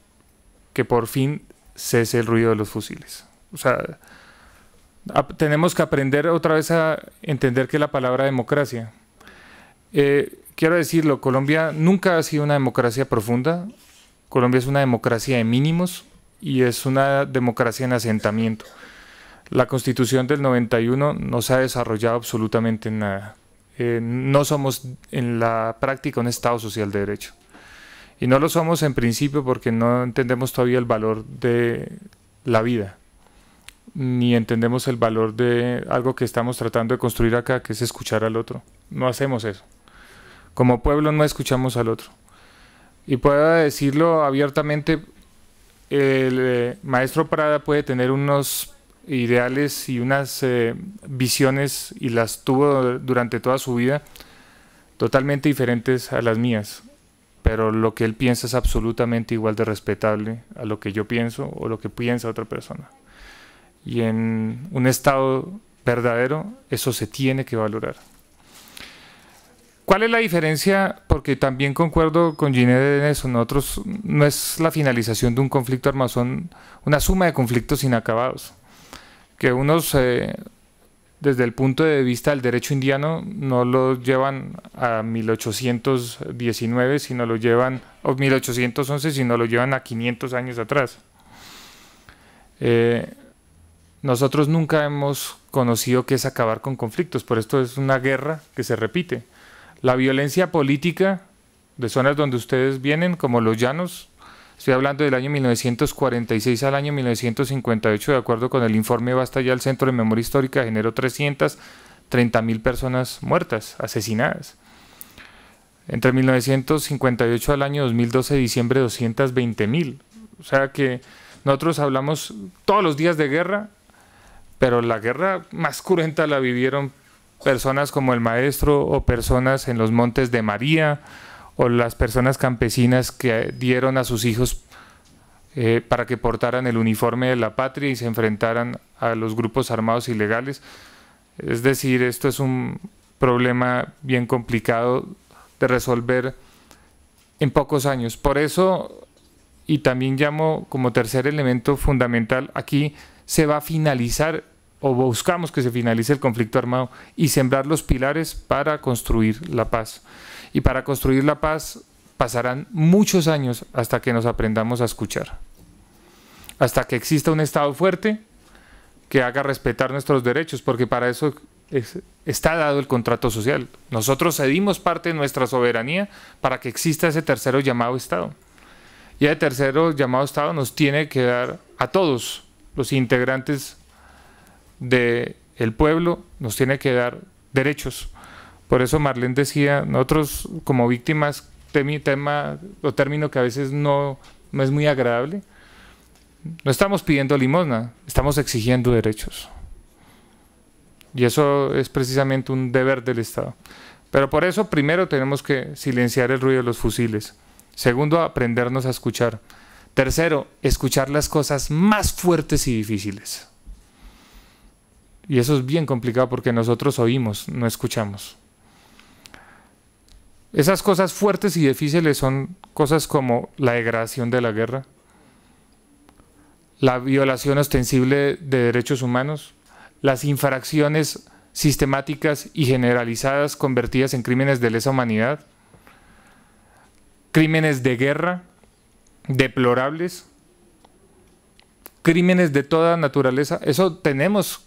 que por fin cese el ruido de los fusiles. O sea, tenemos que aprender otra vez a entender que la palabra democracia. Eh, quiero decirlo, Colombia nunca ha sido una democracia profunda. Colombia es una democracia de mínimos y es una democracia en asentamiento. La constitución del 91 no se ha desarrollado absolutamente nada. Eh, no somos en la práctica un Estado social de derecho. Y no lo somos en principio porque no entendemos todavía el valor de la vida, ni entendemos el valor de algo que estamos tratando de construir acá, que es escuchar al otro. No hacemos eso. Como pueblo no escuchamos al otro y pueda decirlo abiertamente, el eh, maestro Prada puede tener unos ideales y unas eh, visiones, y las tuvo durante toda su vida, totalmente diferentes a las mías, pero lo que él piensa es absolutamente igual de respetable a lo que yo pienso o lo que piensa otra persona. Y en un estado verdadero, eso se tiene que valorar. ¿Cuál es la diferencia? Porque también concuerdo con Ginette en eso. Nosotros no es la finalización de un conflicto armado, son una suma de conflictos inacabados. Que unos, eh, desde el punto de vista del derecho indiano, no lo llevan a 1819, sino lo llevan, o 1811, sino lo llevan a 500 años atrás. Eh, nosotros nunca hemos conocido qué es acabar con conflictos, por esto es una guerra que se repite la violencia política de zonas donde ustedes vienen, como los llanos, estoy hablando del año 1946 al año 1958, de acuerdo con el informe Basta ya el Centro de Memoria Histórica, generó 330 mil personas muertas, asesinadas. Entre 1958 al año 2012, diciembre, 220 mil. O sea que nosotros hablamos todos los días de guerra, pero la guerra más cruenta la vivieron personas como el maestro o personas en los montes de María o las personas campesinas que dieron a sus hijos eh, para que portaran el uniforme de la patria y se enfrentaran a los grupos armados ilegales. Es decir, esto es un problema bien complicado de resolver en pocos años. Por eso, y también llamo como tercer elemento fundamental, aquí se va a finalizar o buscamos que se finalice el conflicto armado y sembrar los pilares para construir la paz. Y para construir la paz pasarán muchos años hasta que nos aprendamos a escuchar, hasta que exista un Estado fuerte que haga respetar nuestros derechos, porque para eso está dado el contrato social. Nosotros cedimos parte de nuestra soberanía para que exista ese tercero llamado Estado. Y ese tercero llamado Estado nos tiene que dar a todos los integrantes del pueblo nos tiene que dar derechos. Por eso Marlene decía, nosotros como víctimas, tema o término que a veces no, no es muy agradable, no estamos pidiendo limosna, estamos exigiendo derechos. Y eso es precisamente un deber del Estado. Pero por eso primero tenemos que silenciar el ruido de los fusiles. Segundo, aprendernos a escuchar. Tercero, escuchar las cosas más fuertes y difíciles. Y eso es bien complicado porque nosotros oímos, no escuchamos. Esas cosas fuertes y difíciles son cosas como la degradación de la guerra, la violación ostensible de derechos humanos, las infracciones sistemáticas y generalizadas convertidas en crímenes de lesa humanidad, crímenes de guerra deplorables, crímenes de toda naturaleza. Eso tenemos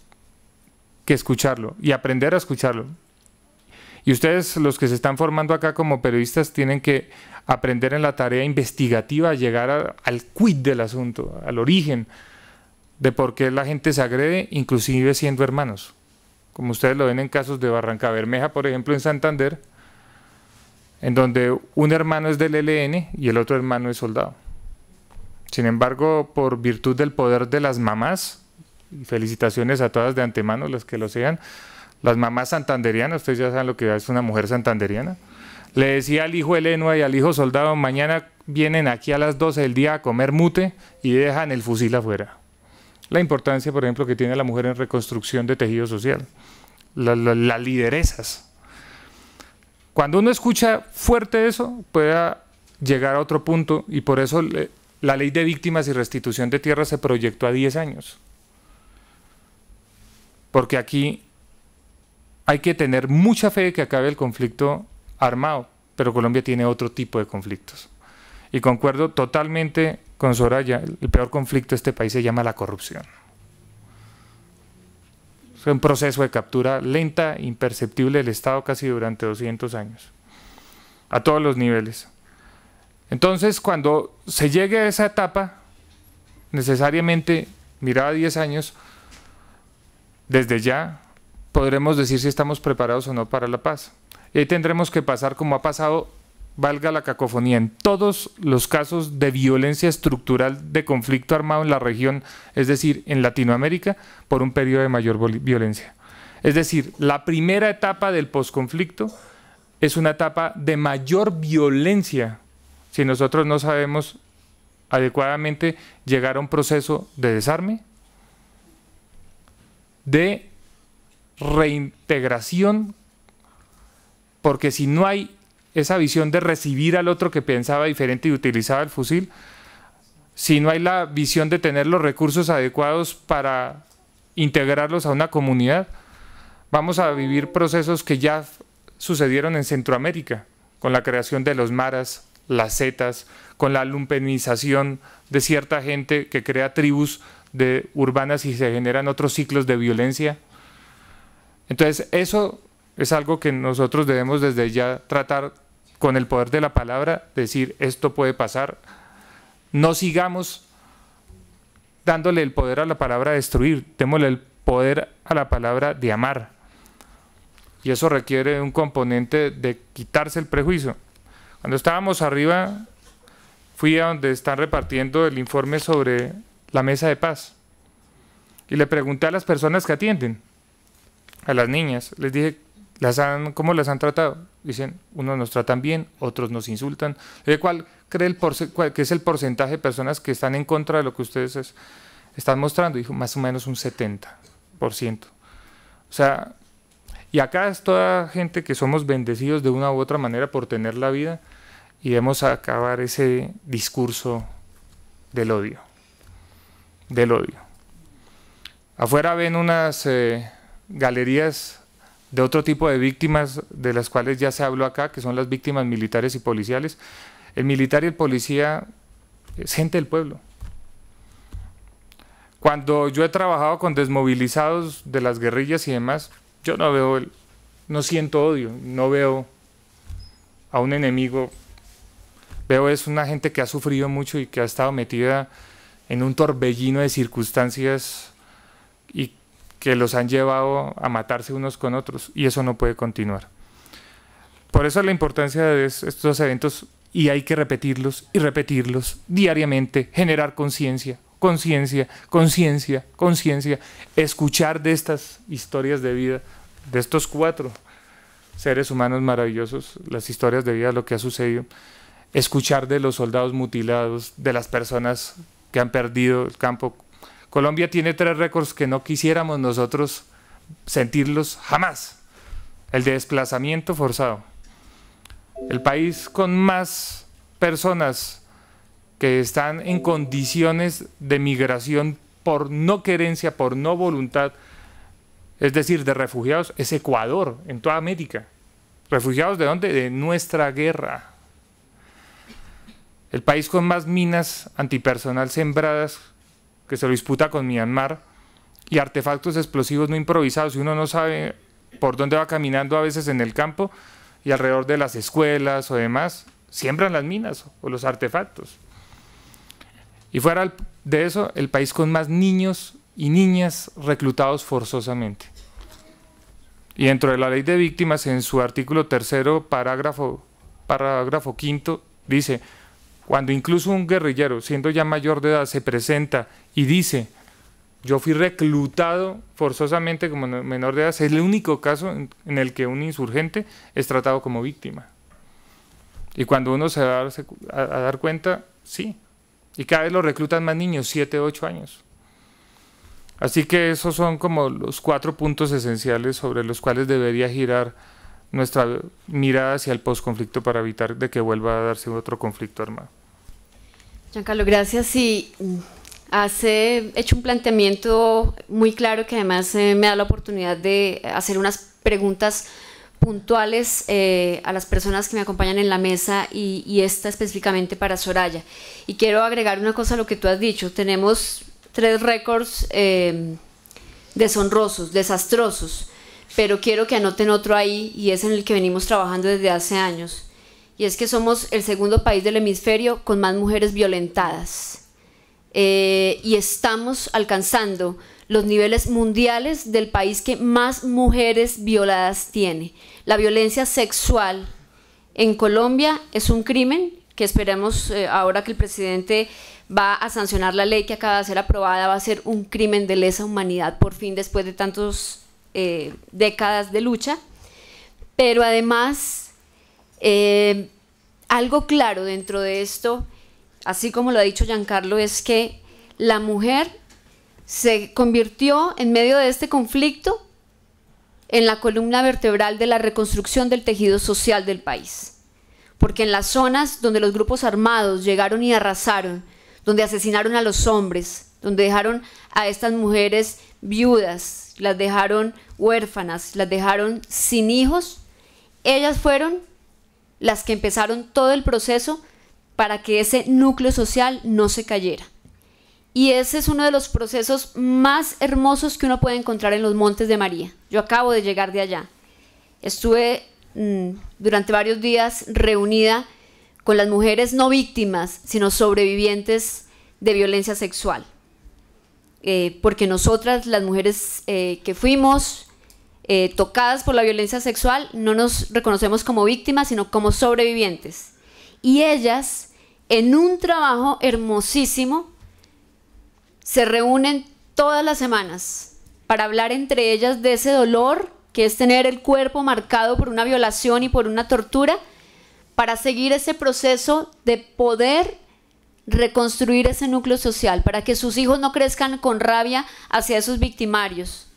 que escucharlo y aprender a escucharlo. Y ustedes, los que se están formando acá como periodistas, tienen que aprender en la tarea investigativa, llegar al quid del asunto, al origen de por qué la gente se agrede, inclusive siendo hermanos. Como ustedes lo ven en casos de Barranca Bermeja, por ejemplo, en Santander, en donde un hermano es del LN y el otro hermano es soldado. Sin embargo, por virtud del poder de las mamás, y felicitaciones a todas de antemano, las que lo sean. Las mamás santanderianas, ustedes ya saben lo que es una mujer santanderiana. Le decía al hijo Eleno y al hijo soldado, mañana vienen aquí a las 12 del día a comer mute y dejan el fusil afuera. La importancia, por ejemplo, que tiene la mujer en reconstrucción de tejido social, las la, lideresas. Cuando uno escucha fuerte eso, puede llegar a otro punto y por eso la ley de víctimas y restitución de tierras se proyectó a 10 años porque aquí hay que tener mucha fe de que acabe el conflicto armado, pero Colombia tiene otro tipo de conflictos. Y concuerdo totalmente con Soraya, el peor conflicto de este país se llama la corrupción. Es un proceso de captura lenta, imperceptible del Estado casi durante 200 años, a todos los niveles. Entonces, cuando se llegue a esa etapa, necesariamente, miraba 10 años, desde ya podremos decir si estamos preparados o no para la paz. Y tendremos que pasar como ha pasado, valga la cacofonía, en todos los casos de violencia estructural de conflicto armado en la región, es decir, en Latinoamérica, por un periodo de mayor violencia. Es decir, la primera etapa del posconflicto es una etapa de mayor violencia si nosotros no sabemos adecuadamente llegar a un proceso de desarme, de reintegración, porque si no hay esa visión de recibir al otro que pensaba diferente y utilizaba el fusil, si no hay la visión de tener los recursos adecuados para integrarlos a una comunidad, vamos a vivir procesos que ya sucedieron en Centroamérica, con la creación de los maras, las setas, con la lumpenización de cierta gente que crea tribus de, urbanas y se generan otros ciclos de violencia. Entonces, eso es algo que nosotros debemos desde ya tratar con el poder de la palabra, decir, esto puede pasar. No sigamos dándole el poder a la palabra destruir, démosle el poder a la palabra de amar. Y eso requiere un componente de quitarse el prejuicio. Cuando estábamos arriba, fui a donde están repartiendo el informe sobre la mesa de paz. Y le pregunté a las personas que atienden, a las niñas, les dije, ¿las han, ¿cómo las han tratado? Dicen, unos nos tratan bien, otros nos insultan. ¿Cuál cree el cuál, que es el porcentaje de personas que están en contra de lo que ustedes están mostrando? Dijo, más o menos un 70%. O sea, y acá es toda gente que somos bendecidos de una u otra manera por tener la vida y debemos acabar ese discurso del odio del odio. Afuera ven unas eh, galerías de otro tipo de víctimas de las cuales ya se habló acá, que son las víctimas militares y policiales. El militar y el policía es gente del pueblo. Cuando yo he trabajado con desmovilizados de las guerrillas y demás, yo no veo, el, no siento odio, no veo a un enemigo. Veo es una gente que ha sufrido mucho y que ha estado metida en un torbellino de circunstancias y que los han llevado a matarse unos con otros y eso no puede continuar. Por eso la importancia de estos eventos y hay que repetirlos y repetirlos diariamente, generar conciencia, conciencia, conciencia, conciencia, escuchar de estas historias de vida, de estos cuatro seres humanos maravillosos, las historias de vida, lo que ha sucedido, escuchar de los soldados mutilados, de las personas que han perdido el campo. Colombia tiene tres récords que no quisiéramos nosotros sentirlos jamás. El de desplazamiento forzado. El país con más personas que están en condiciones de migración por no querencia, por no voluntad, es decir, de refugiados, es Ecuador, en toda América. ¿Refugiados de dónde? De nuestra guerra. El país con más minas antipersonal sembradas, que se lo disputa con Myanmar, y artefactos explosivos no improvisados. y uno no sabe por dónde va caminando a veces en el campo y alrededor de las escuelas o demás, siembran las minas o los artefactos. Y fuera de eso, el país con más niños y niñas reclutados forzosamente. Y dentro de la ley de víctimas, en su artículo tercero, parágrafo, parágrafo quinto, dice, cuando incluso un guerrillero, siendo ya mayor de edad, se presenta y dice, yo fui reclutado forzosamente como menor de edad, es el único caso en el que un insurgente es tratado como víctima. Y cuando uno se va a dar cuenta, sí. Y cada vez lo reclutan más niños, 7, 8 años. Así que esos son como los cuatro puntos esenciales sobre los cuales debería girar nuestra mirada hacia el posconflicto para evitar de que vuelva a darse otro conflicto armado. Giancarlo, gracias. Y hace hecho un planteamiento muy claro que además eh, me da la oportunidad de hacer unas preguntas puntuales eh, a las personas que me acompañan en la mesa y, esta específicamente para Soraya. Y quiero agregar una cosa a lo que tú has dicho. Tenemos tres récords eh, deshonrosos, desastrosos, pero quiero que anoten otro ahí y es en el que venimos trabajando desde hace años y es que somos el segundo país del hemisferio con más mujeres violentadas. Eh, y estamos alcanzando los niveles mundiales del país que más mujeres violadas tiene. La violencia sexual en Colombia es un crimen que esperemos eh, ahora que el presidente va a sancionar la ley que acaba de ser aprobada, va a ser un crimen de lesa humanidad por fin después de tantas eh, décadas de lucha. Pero además eh, algo claro dentro de esto, así como lo ha dicho Giancarlo, es que la mujer se convirtió en medio de este conflicto en la columna vertebral de la reconstrucción del tejido social del país. Porque en las zonas donde los grupos armados llegaron y arrasaron, donde asesinaron a los hombres, donde dejaron a estas mujeres viudas, las dejaron huérfanas, las dejaron sin hijos, ellas fueron las que empezaron todo el proceso para que ese núcleo social no se cayera. Y ese es uno de los procesos más hermosos que uno puede encontrar en los Montes de María. Yo acabo de llegar de allá. Estuve mm, durante varios días reunida con las mujeres no víctimas, sino sobrevivientes de violencia sexual. Eh, porque nosotras, las mujeres eh, que fuimos eh, tocadas por la violencia sexual, no nos reconocemos como víctimas, sino como sobrevivientes. Y ellas, en un trabajo hermosísimo, se reúnen todas las semanas para hablar entre ellas de ese dolor que es tener el cuerpo marcado por una violación y por una tortura, para seguir ese proceso de poder reconstruir ese núcleo social, para que sus hijos no crezcan con rabia hacia esos victimarios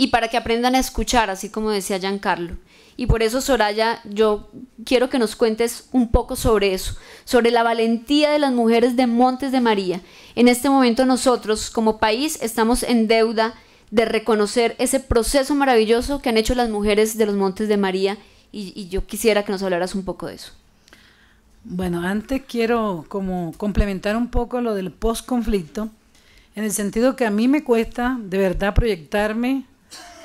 y para que aprendan a escuchar, así como decía Giancarlo. Y por eso, Soraya, yo quiero que nos cuentes un poco sobre eso, sobre la valentía de las mujeres de Montes de María. En este momento nosotros, como país, estamos en deuda de reconocer ese proceso maravilloso que han hecho las mujeres de los Montes de María y, yo quisiera que nos hablaras un poco de eso. Bueno, antes quiero como complementar un poco lo del post-conflicto, en el sentido que a mí me cuesta de verdad proyectarme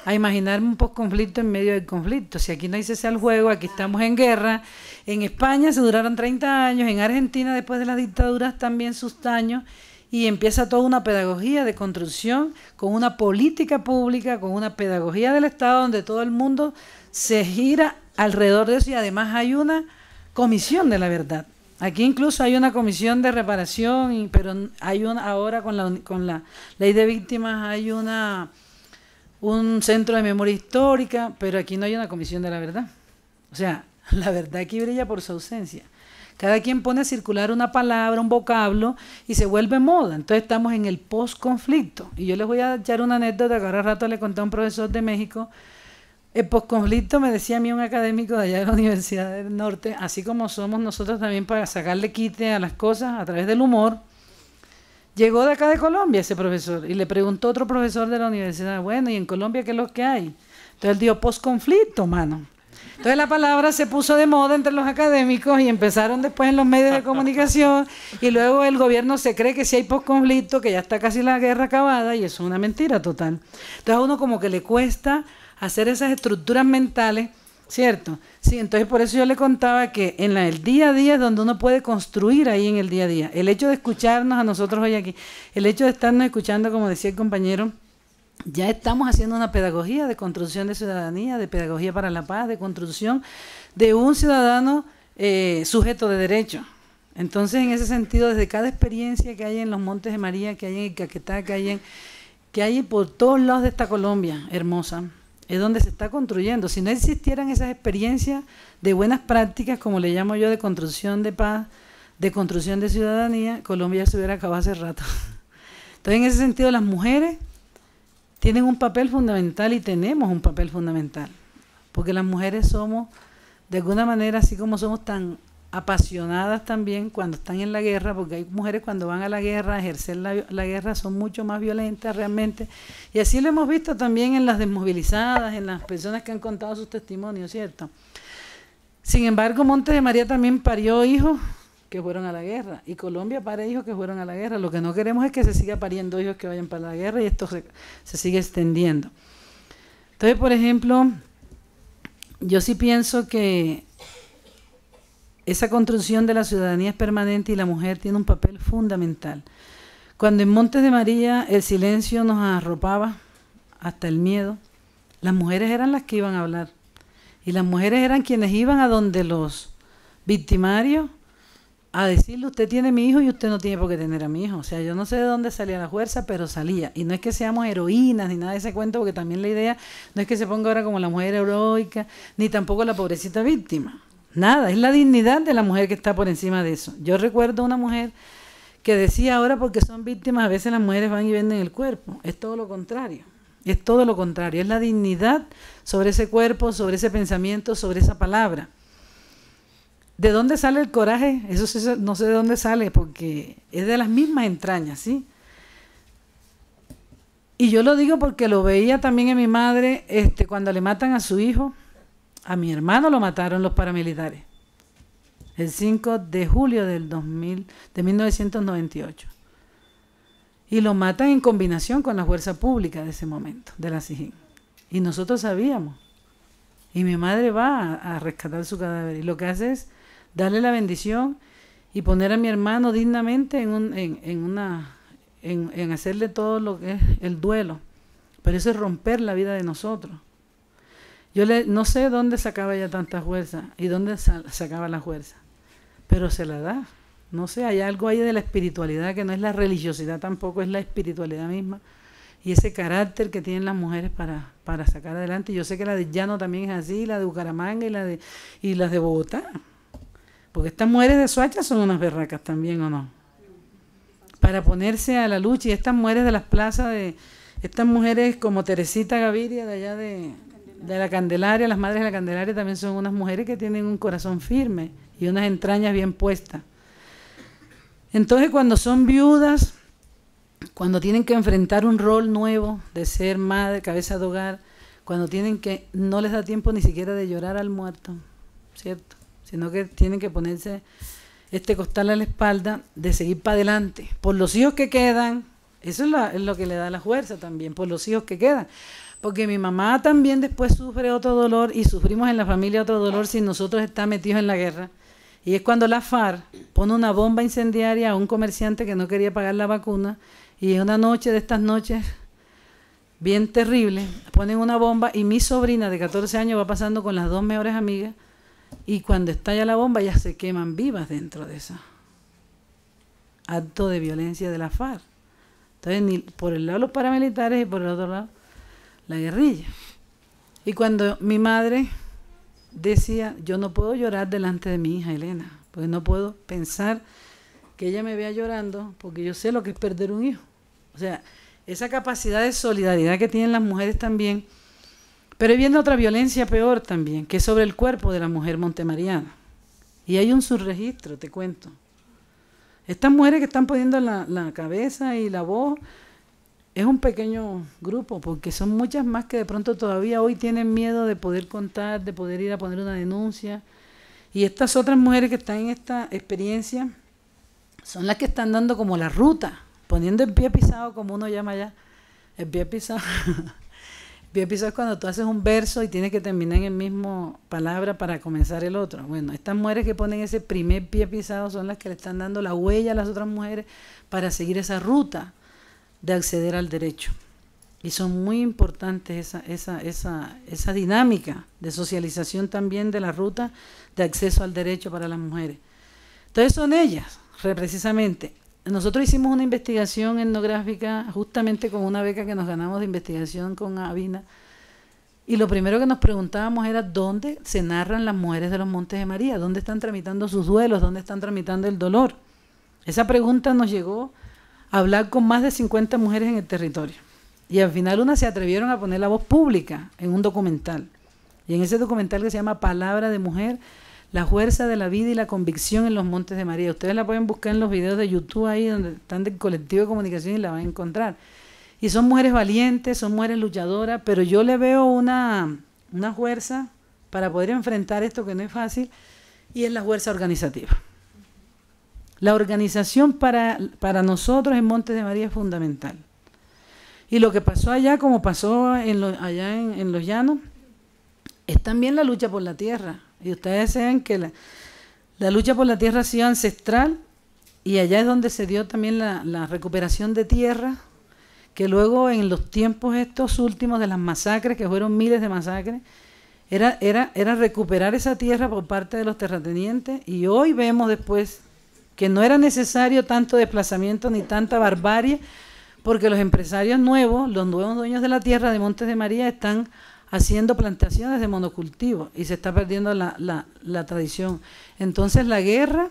a imaginarme un poco conflicto en medio del conflicto. Si aquí no hay cese al juego, aquí estamos en guerra. En España se duraron 30 años, en Argentina después de las dictaduras también sus daños, y empieza toda una pedagogía de construcción con una política pública, con una pedagogía del Estado donde todo el mundo se gira alrededor de eso y además hay una comisión de la verdad. Aquí incluso hay una comisión de reparación, pero hay una ahora con la, con la ley de víctimas hay una un centro de memoria histórica, pero aquí no hay una comisión de la verdad. O sea, la verdad aquí brilla por su ausencia. Cada quien pone a circular una palabra, un vocablo y se vuelve moda. Entonces estamos en el post-conflicto. Y yo les voy a echar una anécdota que ahora rato le conté a un profesor de México. El posconflicto me decía a mí un académico de allá de la Universidad del Norte, así como somos nosotros también para sacarle quite a las cosas a través del humor, Llegó de acá de Colombia ese profesor y le preguntó otro profesor de la universidad, bueno, ¿y en Colombia qué es lo que hay? Entonces él dijo, posconflicto, mano. Entonces la palabra se puso de moda entre los académicos y empezaron después en los medios de comunicación y luego el gobierno se cree que si hay posconflicto, que ya está casi la guerra acabada y eso es una mentira total. Entonces a uno como que le cuesta hacer esas estructuras mentales ¿Cierto? Sí, entonces por eso yo le contaba que en la, el día a día es donde uno puede construir ahí en el día a día. El hecho de escucharnos a nosotros hoy aquí, el hecho de estarnos escuchando, como decía el compañero, ya estamos haciendo una pedagogía de construcción de ciudadanía, de pedagogía para la paz, de construcción de un ciudadano eh, sujeto de derecho. Entonces, en ese sentido, desde cada experiencia que hay en los Montes de María, que hay en Caquetá, que hay en, que hay por todos lados de esta Colombia hermosa, es donde se está construyendo. Si no existieran esas experiencias de buenas prácticas, como le llamo yo, de construcción de paz, de construcción de ciudadanía, Colombia se hubiera acabado hace rato. Entonces, en ese sentido, las mujeres tienen un papel fundamental y tenemos un papel fundamental, porque las mujeres somos, de alguna manera, así como somos tan apasionadas también cuando están en la guerra, porque hay mujeres cuando van a la guerra, a ejercer la, guerra, son mucho más violentas realmente. Y así lo hemos visto también en las desmovilizadas, en las personas que han contado sus testimonios, ¿cierto? Sin embargo, Montes de María también parió hijos que fueron a la guerra. Y Colombia para hijos que fueron a la guerra. Lo que no queremos es que se siga pariendo hijos que vayan para la guerra y esto se, se sigue extendiendo. Entonces, por ejemplo, yo sí pienso que esa construcción de la ciudadanía es permanente y la mujer tiene un papel fundamental. Cuando en Montes de María el silencio nos arropaba hasta el miedo, las mujeres eran las que iban a hablar. Y las mujeres eran quienes iban a donde los victimarios a decirle, usted tiene mi hijo y usted no tiene por qué tener a mi hijo. O sea, yo no sé de dónde salía la fuerza, pero salía. Y no es que seamos heroínas ni nada de ese cuento, porque también la idea no es que se ponga ahora como la mujer heroica, ni tampoco la pobrecita víctima. Nada, es la dignidad de la mujer que está por encima de eso. Yo recuerdo una mujer que decía ahora porque son víctimas, a veces las mujeres van y venden el cuerpo. Es todo lo contrario. Es todo lo contrario. Es la dignidad sobre ese cuerpo, sobre ese pensamiento, sobre esa palabra. ¿De dónde sale el coraje? Eso no sé de dónde sale, porque es de las mismas entrañas, ¿sí? Y yo lo digo porque lo veía también en mi madre este, cuando le matan a su hijo a mi hermano lo mataron los paramilitares. El 5 de julio del 2000, de 1998. Y lo matan en combinación con la fuerza pública de ese momento, de la SIGIN. Y nosotros sabíamos. Y mi madre va a, rescatar su cadáver. Y lo que hace es darle la bendición y poner a mi hermano dignamente en, en, una, en, en hacerle todo lo que es el duelo. Pero eso es romper la vida de nosotros. Yo le, no sé dónde sacaba ya tanta fuerza y dónde sacaba la fuerza, pero se la da. No sé, hay algo ahí de la espiritualidad que no es la religiosidad tampoco, es la espiritualidad misma y ese carácter que tienen las mujeres para, para sacar adelante. Yo sé que la de Llano también es así, la de Bucaramanga y, la de, y las de Bogotá. Porque estas mujeres de Soacha son unas berracas también, ¿o no? Para ponerse a la lucha. Y estas mujeres de las plazas, de estas mujeres como Teresita Gaviria de allá de, de la Candelaria, las madres de la Candelaria también son unas mujeres que tienen un corazón firme y unas entrañas bien puestas. Entonces cuando son viudas, cuando tienen que enfrentar un rol nuevo de ser madre, cabeza de hogar, cuando tienen que, no les da tiempo ni siquiera de llorar al muerto, ¿cierto? Sino que tienen que ponerse este costal a la espalda de seguir para adelante, por los hijos que quedan, eso es, es lo que le da la fuerza también, por los hijos que quedan porque mi mamá también después sufre otro dolor y sufrimos en la familia otro dolor si nosotros estamos metidos en la guerra. Y es cuando la FARC pone una bomba incendiaria a un comerciante que no quería pagar la vacuna y es una noche de estas noches bien terrible, ponen una bomba y mi sobrina de 14 años va pasando con las dos mejores amigas y cuando estalla la bomba ya se queman vivas dentro de esa acto de violencia de la FARC. Entonces, por el lado los paramilitares y por el otro lado la guerrilla. Y cuando mi madre decía, yo no puedo llorar delante de mi hija Elena, porque no puedo pensar que ella me vea llorando, porque yo sé lo que es perder un hijo. O sea, esa capacidad de solidaridad que tienen las mujeres también. Pero viendo otra violencia peor también, que es sobre el cuerpo de la mujer montemariana. Y hay un subregistro, te cuento. Estas mujeres que están poniendo la, la cabeza y la voz es un pequeño grupo, porque son muchas más que de pronto todavía hoy tienen miedo de poder contar, de poder ir a poner una denuncia. Y estas otras mujeres que están en esta experiencia son las que están dando como la ruta, poniendo el pie pisado, como uno llama ya, el pie pisado. el pie pisado es cuando tú haces un verso y tienes que terminar en el mismo palabra para comenzar el otro. Bueno, estas mujeres que ponen ese primer pie pisado son las que le están dando la huella a las otras mujeres para seguir esa ruta de acceder al derecho. Y son muy importantes esa, esa, esa, esa dinámica de socialización también de la ruta de acceso al derecho para las mujeres. Entonces son ellas, precisamente. Nosotros hicimos una investigación etnográfica justamente con una beca que nos ganamos de investigación con Avina. Y lo primero que nos preguntábamos era dónde se narran las mujeres de los Montes de María, dónde están tramitando sus duelos, dónde están tramitando el dolor. Esa pregunta nos llegó hablar con más de 50 mujeres en el territorio. Y al final unas se atrevieron a poner la voz pública en un documental. Y en ese documental que se llama Palabra de Mujer, la fuerza de la vida y la convicción en los Montes de María. Ustedes la pueden buscar en los videos de YouTube ahí donde están del colectivo de comunicación y la van a encontrar. Y son mujeres valientes, son mujeres luchadoras, pero yo le veo una, una fuerza para poder enfrentar esto que no es fácil y es la fuerza organizativa. La organización para, para nosotros en Montes de María es fundamental. Y lo que pasó allá, como pasó en allá en, los llanos, es también la lucha por la tierra. Y ustedes saben que la, lucha por la tierra ha sido ancestral y allá es donde se dio también la, recuperación de tierra, que luego en los tiempos estos últimos de las masacres, que fueron miles de masacres, era, era, era recuperar esa tierra por parte de los terratenientes y hoy vemos después que no era necesario tanto desplazamiento ni tanta barbarie, porque los empresarios nuevos, los nuevos dueños de la tierra de Montes de María, están haciendo plantaciones de monocultivo y se está perdiendo la, tradición. Entonces la guerra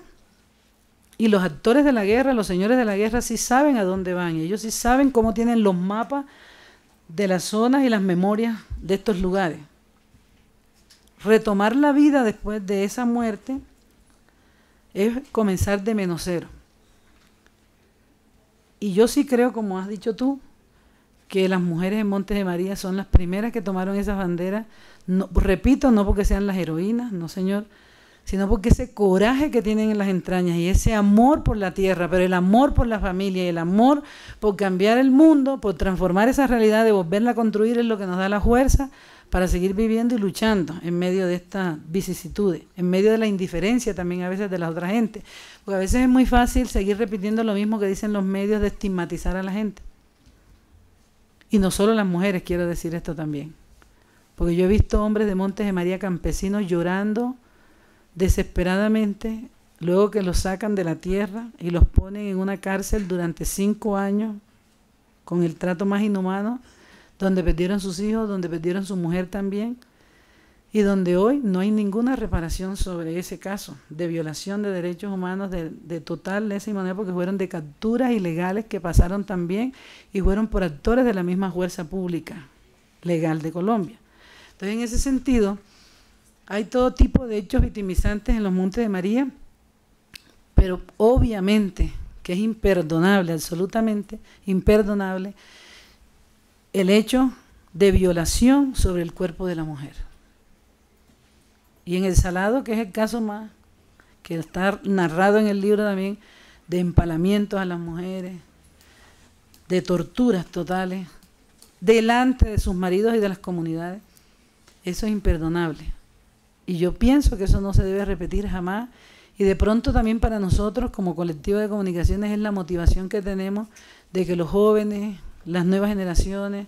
y los actores de la guerra, los señores de la guerra sí saben a dónde van, ellos sí saben cómo tienen los mapas de las zonas y las memorias de estos lugares. Retomar la vida después de esa muerte es comenzar de menos cero. Y yo sí creo, como has dicho tú, que las mujeres en Montes de María son las primeras que tomaron esas banderas, no, repito, no porque sean las heroínas, no señor, sino porque ese coraje que tienen en las entrañas y ese amor por la tierra, pero el amor por la familia y el amor por cambiar el mundo, por transformar esa realidad, de volverla a construir es lo que nos da la fuerza para seguir viviendo y luchando en medio de estas vicisitudes, en medio de la indiferencia también a veces de la otra gente. Porque a veces es muy fácil seguir repitiendo lo mismo que dicen los medios de estigmatizar a la gente. Y no solo las mujeres, quiero decir esto también. Porque yo he visto hombres de Montes de María campesinos llorando desesperadamente, luego que los sacan de la tierra y los ponen en una cárcel durante cinco años con el trato más inhumano donde perdieron sus hijos, donde perdieron su mujer también, y donde hoy no hay ninguna reparación sobre ese caso de violación de derechos humanos de, total lesa y manera, porque fueron de capturas ilegales que pasaron también y fueron por actores de la misma fuerza pública legal de Colombia. Entonces, en ese sentido, hay todo tipo de hechos victimizantes en los Montes de María, pero obviamente que es imperdonable, absolutamente imperdonable, el hecho de violación sobre el cuerpo de la mujer. Y en el salado, que es el caso más, que está narrado en el libro también, de empalamientos a las mujeres, de torturas totales, delante de sus maridos y de las comunidades, eso es imperdonable. Y yo pienso que eso no se debe repetir jamás. Y de pronto también para nosotros como colectivo de comunicaciones es la motivación que tenemos de que los jóvenes, las nuevas generaciones,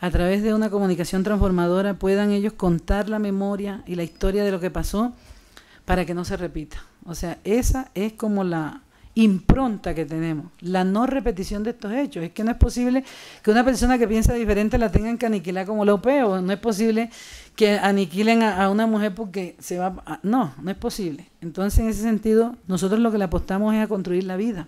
a través de una comunicación transformadora, puedan ellos contar la memoria y la historia de lo que pasó para que no se repita. O sea, esa es como la impronta que tenemos, la no repetición de estos hechos. Es que no es posible que una persona que piensa diferente la tengan que aniquilar como lo peo. No es posible que aniquilen a, una mujer porque se va... no, no es posible. Entonces, en ese sentido, nosotros lo que le apostamos es a construir la vida.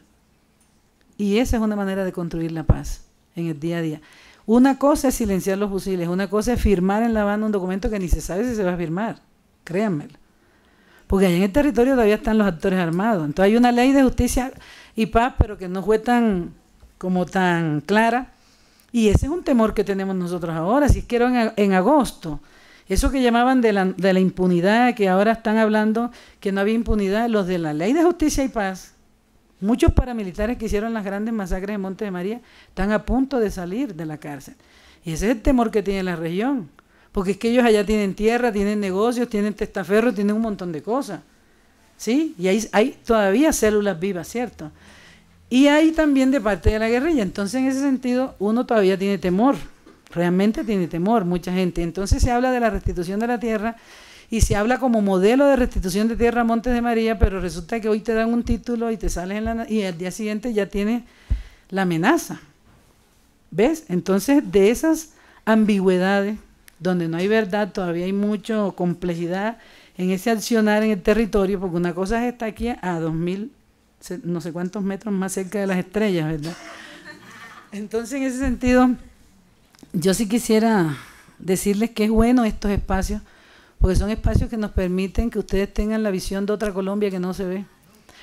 Y esa es una manera de construir la paz en el día a día. Una cosa es silenciar los fusiles, una cosa es firmar en La banda un documento que ni se sabe si se va a firmar, créanmelo. Porque allá en el territorio todavía están los actores armados. Entonces hay una ley de justicia y paz, pero que no fue tan, como tan clara. Y ese es un temor que tenemos nosotros ahora, si que en, en agosto. Eso que llamaban de la, de la impunidad, que ahora están hablando que no había impunidad, los de la ley de justicia y paz, Muchos paramilitares que hicieron las grandes masacres de Monte de María están a punto de salir de la cárcel. Y ese es el temor que tiene la región. Porque es que ellos allá tienen tierra, tienen negocios, tienen testaferro, tienen un montón de cosas. ¿Sí? Y ahí hay todavía células vivas, ¿cierto? Y hay también de parte de la guerrilla. Entonces, en ese sentido, uno todavía tiene temor. Realmente tiene temor mucha gente. Entonces se habla de la restitución de la tierra y se habla como modelo de restitución de tierra Montes de María, pero resulta que hoy te dan un título y te sales en la, y al día siguiente ya tienes la amenaza. ¿Ves? Entonces, de esas ambigüedades, donde no hay verdad, todavía hay mucha complejidad en ese accionar en el territorio, porque una cosa es estar aquí a 2000, no sé cuántos metros más cerca de las estrellas, ¿verdad? Entonces, en ese sentido, yo sí quisiera decirles que es bueno estos espacios porque son espacios que nos permiten que ustedes tengan la visión de otra Colombia que no se ve,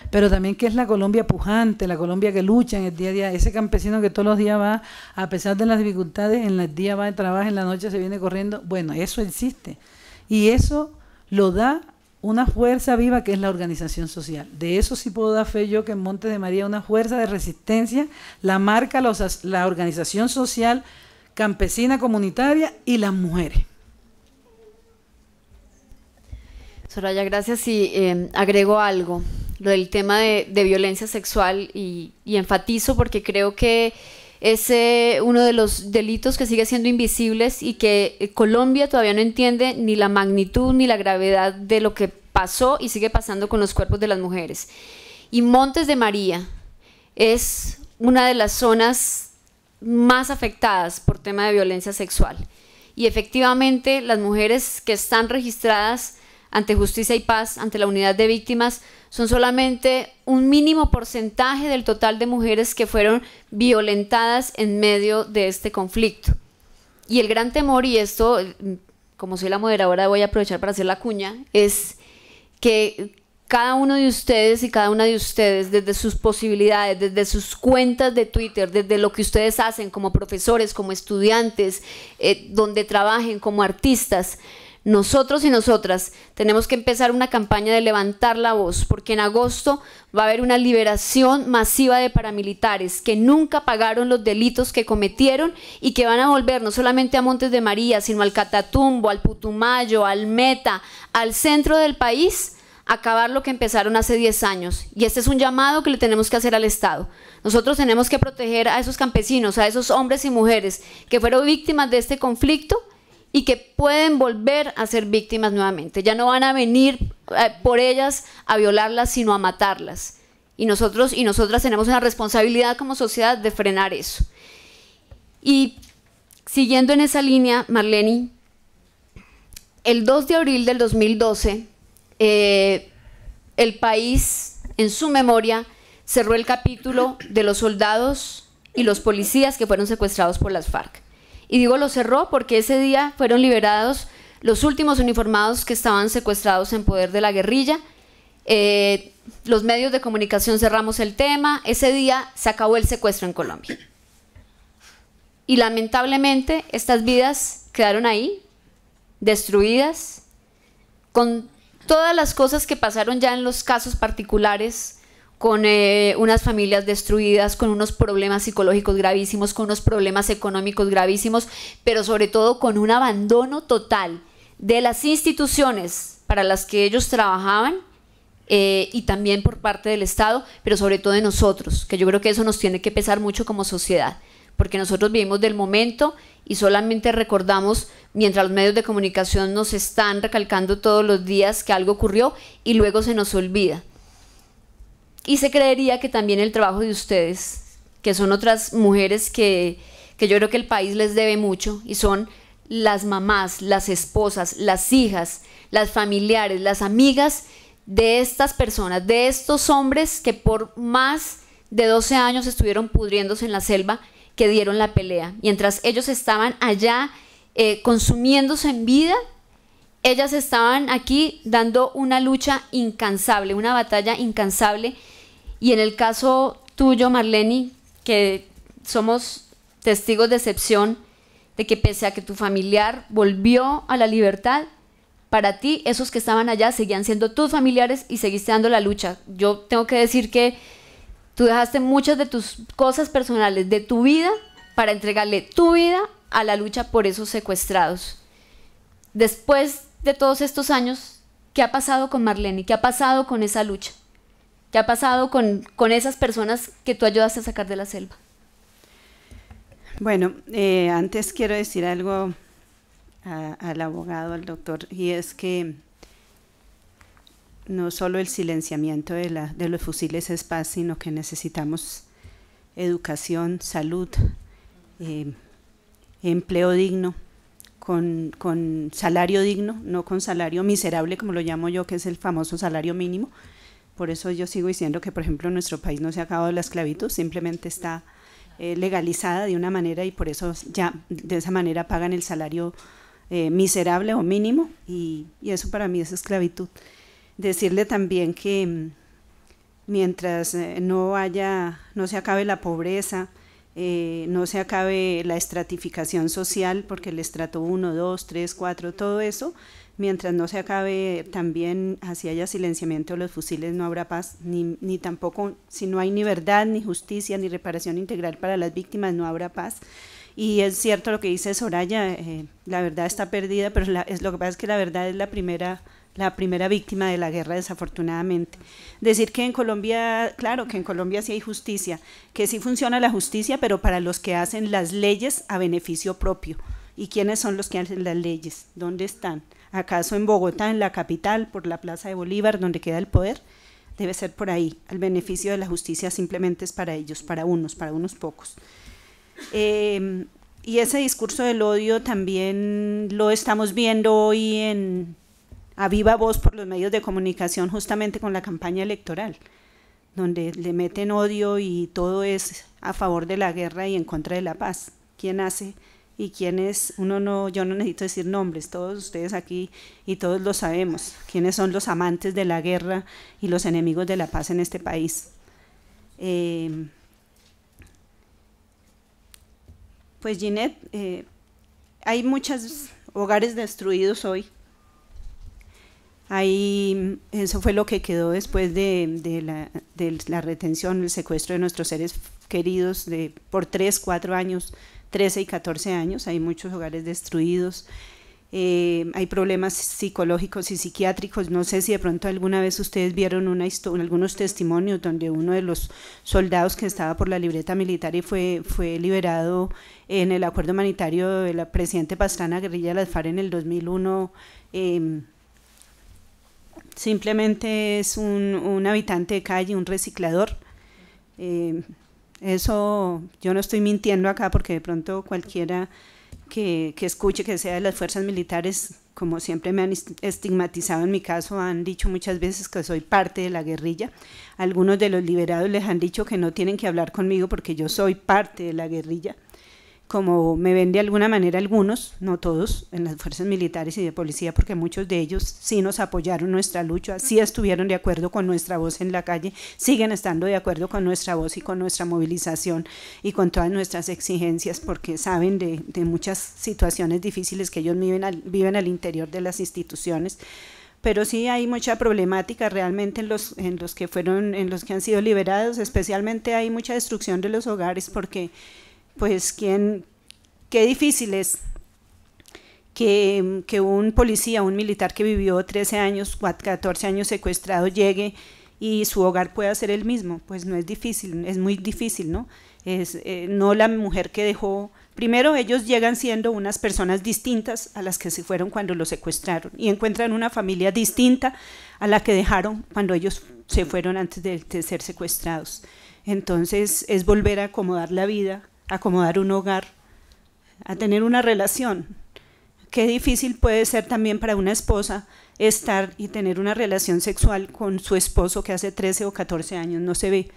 pero también que es la Colombia pujante, la Colombia que lucha en el día a día, ese campesino que todos los días va, a pesar de las dificultades, en el día va de trabajo, en la noche se viene corriendo, bueno, eso existe, y eso lo da una fuerza viva que es la organización social. De eso sí puedo dar fe yo que en Montes de María una fuerza de resistencia la marca la organización social campesina comunitaria y las mujeres. Soraya, gracias. Y em, agrego algo, lo del tema de, violencia sexual y, enfatizo porque creo que es uno de los delitos que sigue siendo invisibles y que eh, Colombia todavía no entiende ni la magnitud ni la gravedad de lo que pasó y sigue pasando con los cuerpos de las mujeres. Y Montes de María es una de las zonas más afectadas por tema de violencia sexual. Y efectivamente las mujeres que están registradas ante justicia y paz, ante la unidad de víctimas, son solamente un mínimo porcentaje del total de mujeres que fueron violentadas en medio de este conflicto. Y el gran temor, y esto, como soy la moderadora, voy a aprovechar para hacer la cuña, es que cada uno de ustedes y cada una de ustedes, desde sus posibilidades, desde sus cuentas de Twitter, desde lo que ustedes hacen como profesores, como estudiantes, eh, donde trabajen como artistas, nosotros y nosotras tenemos que empezar una campaña de levantar la voz, porque en agosto va a haber una liberación masiva de paramilitares que nunca pagaron los delitos que cometieron y que van a volver no solamente a Montes de María, sino al Catatumbo, al Putumayo, al Meta, al centro del país acabar lo que empezaron hace 10 años. Y este es un llamado que le tenemos que hacer al Estado. Nosotros tenemos que proteger a esos campesinos, a esos hombres y mujeres que fueron víctimas de este conflicto y que pueden volver a ser víctimas nuevamente. Ya no van a venir eh, por ellas a violarlas, sino a matarlas. Y nosotros y nosotras tenemos una responsabilidad como sociedad de frenar eso. Y siguiendo en esa línea, Marlene, el 2 de abril del 2012, eh, el país, en su memoria, cerró el capítulo de los soldados y los policías que fueron secuestrados por las FARC. Y digo lo cerró porque ese día fueron liberados los últimos uniformados que estaban secuestrados en poder de la guerrilla. Eh, los medios de comunicación cerramos el tema. Ese día se acabó el secuestro en Colombia. Y lamentablemente estas vidas quedaron ahí, destruidas, con todas las cosas que pasaron ya en los casos particulares con eh, unas familias destruidas, con unos problemas psicológicos gravísimos, con unos problemas económicos gravísimos, pero sobre todo con un abandono total de las instituciones para las que ellos trabajaban eh, y también por parte del Estado, pero sobre todo de nosotros, que yo creo que eso nos tiene que pesar mucho como sociedad, porque nosotros vivimos del momento y solamente recordamos mientras los medios de comunicación nos están recalcando todos los días que algo ocurrió y luego se nos olvida. Y se creería que también el trabajo de ustedes, que son otras mujeres que, que yo creo que el país les debe mucho, y son las mamás, las esposas, las hijas, las familiares, las amigas de estas personas, de estos hombres que por más de 12 años estuvieron pudriéndose en la selva, que dieron la pelea. Mientras ellos estaban allá eh, consumiéndose en vida, ellas estaban aquí dando una lucha incansable, una batalla incansable y en el caso tuyo, Marlene, que somos testigos de excepción de que pese a que tu familiar volvió a la libertad, para ti esos que estaban allá seguían siendo tus familiares y seguiste dando la lucha. Yo tengo que decir que tú dejaste muchas de tus cosas personales de tu vida para entregarle tu vida a la lucha por esos secuestrados. Después de todos estos años, ¿qué ha pasado con Marlene? ¿Qué ha pasado con esa lucha? ¿Qué ha pasado con, con esas personas que tú ayudaste a sacar de la selva? Bueno, eh, antes quiero decir algo al abogado, al doctor, y es que no solo el silenciamiento de, la, de los fusiles es paz, sino que necesitamos educación, salud, eh, empleo digno, con, con, salario digno, no con salario miserable, como lo llamo yo, que es el famoso salario mínimo, por eso yo sigo diciendo que, por ejemplo, en nuestro país no se ha acabado la esclavitud, simplemente está eh, legalizada de una manera y por eso ya de esa manera pagan el salario eh, miserable o mínimo y, eso para mí es esclavitud. Decirle también que mm, mientras eh, no haya, no se acabe la pobreza, no se acabe la estratificación social, porque el estrato uno, 2, 3, 4, todo eso, Mientras no se acabe también, así haya silenciamiento de los fusiles, no habrá paz, ni, tampoco, si no hay ni verdad, ni justicia, ni reparación integral para las víctimas, no habrá paz. Y es cierto lo que dice Soraya, eh, la verdad está perdida, pero es, lo que pasa es que la verdad es la primera la primera víctima de la guerra, desafortunadamente. Decir que en Colombia, claro, que en Colombia sí hay justicia, que sí funciona la justicia, pero para los que hacen las leyes a beneficio propio. ¿Y quiénes son los que hacen las leyes? ¿Dónde están? acaso en Bogotá, en la capital, por la Plaza de Bolívar, donde queda el poder, debe ser por ahí. El beneficio de la justicia simplemente es para ellos, para unos, para unos pocos. Em, y ese discurso del odio también lo estamos viendo hoy en, a viva voz por los medios de comunicación, justamente con la campaña electoral, donde le meten odio y todo es a favor de la guerra y en contra de la paz. ¿Quién hace? y quiénes uno no, yo no necesito decir nombres, todos ustedes aquí y todos lo sabemos, quiénes son los amantes de la guerra y los enemigos de la paz en este país. Eh, pues Ginette, eh, hay muchos hogares destruidos hoy. Ahí, eso fue lo que quedó después de, la, retención, el secuestro de nuestros seres queridos de, por tres, cuatro años 13 y 14 años, hay muchos hogares destruidos, eh, hay problemas psicológicos y psiquiátricos. No sé si de pronto alguna vez ustedes vieron una algunos testimonios donde uno de los soldados que estaba por la libreta militar y fue, fue liberado en el acuerdo humanitario de la presidente Pastrana Guerrilla de las en el 2001. Em, simplemente es un, habitante de calle, un reciclador. Em, eso yo no estoy mintiendo acá porque de pronto cualquiera que, que, escuche que sea de las fuerzas militares, como siempre me han estigmatizado en mi caso, han dicho muchas veces que soy parte de la guerrilla. Algunos de los liberados les han dicho que no tienen que hablar conmigo porque yo soy parte de la guerrilla como me ven de alguna manera algunos, no todos, en las fuerzas militares y de policía, porque muchos de ellos sí nos apoyaron nuestra lucha, sí estuvieron de acuerdo con nuestra voz en la calle, siguen estando de acuerdo con nuestra voz y con nuestra movilización y con todas nuestras exigencias, porque saben de, muchas situaciones difíciles que ellos viven al, viven al interior de las instituciones pero sí hay mucha problemática realmente en los en los que fueron en los que han sido liberados especialmente hay mucha destrucción de los hogares porque pues qué difícil es que, un policía, un militar que vivió 13 años, 14 años secuestrado llegue y su hogar pueda ser el mismo, pues no es difícil, es muy difícil, ¿no? Es, eh, no la mujer que dejó, primero ellos llegan siendo unas personas distintas a las que se fueron cuando los secuestraron y encuentran una familia distinta a la que dejaron cuando ellos se fueron antes de ser secuestrados. Entonces es volver a acomodar la vida acomodar un hogar, a tener una relación. Qué difícil puede ser también para una esposa estar y tener una relación sexual con su esposo que hace 13 o 14 años no se ve.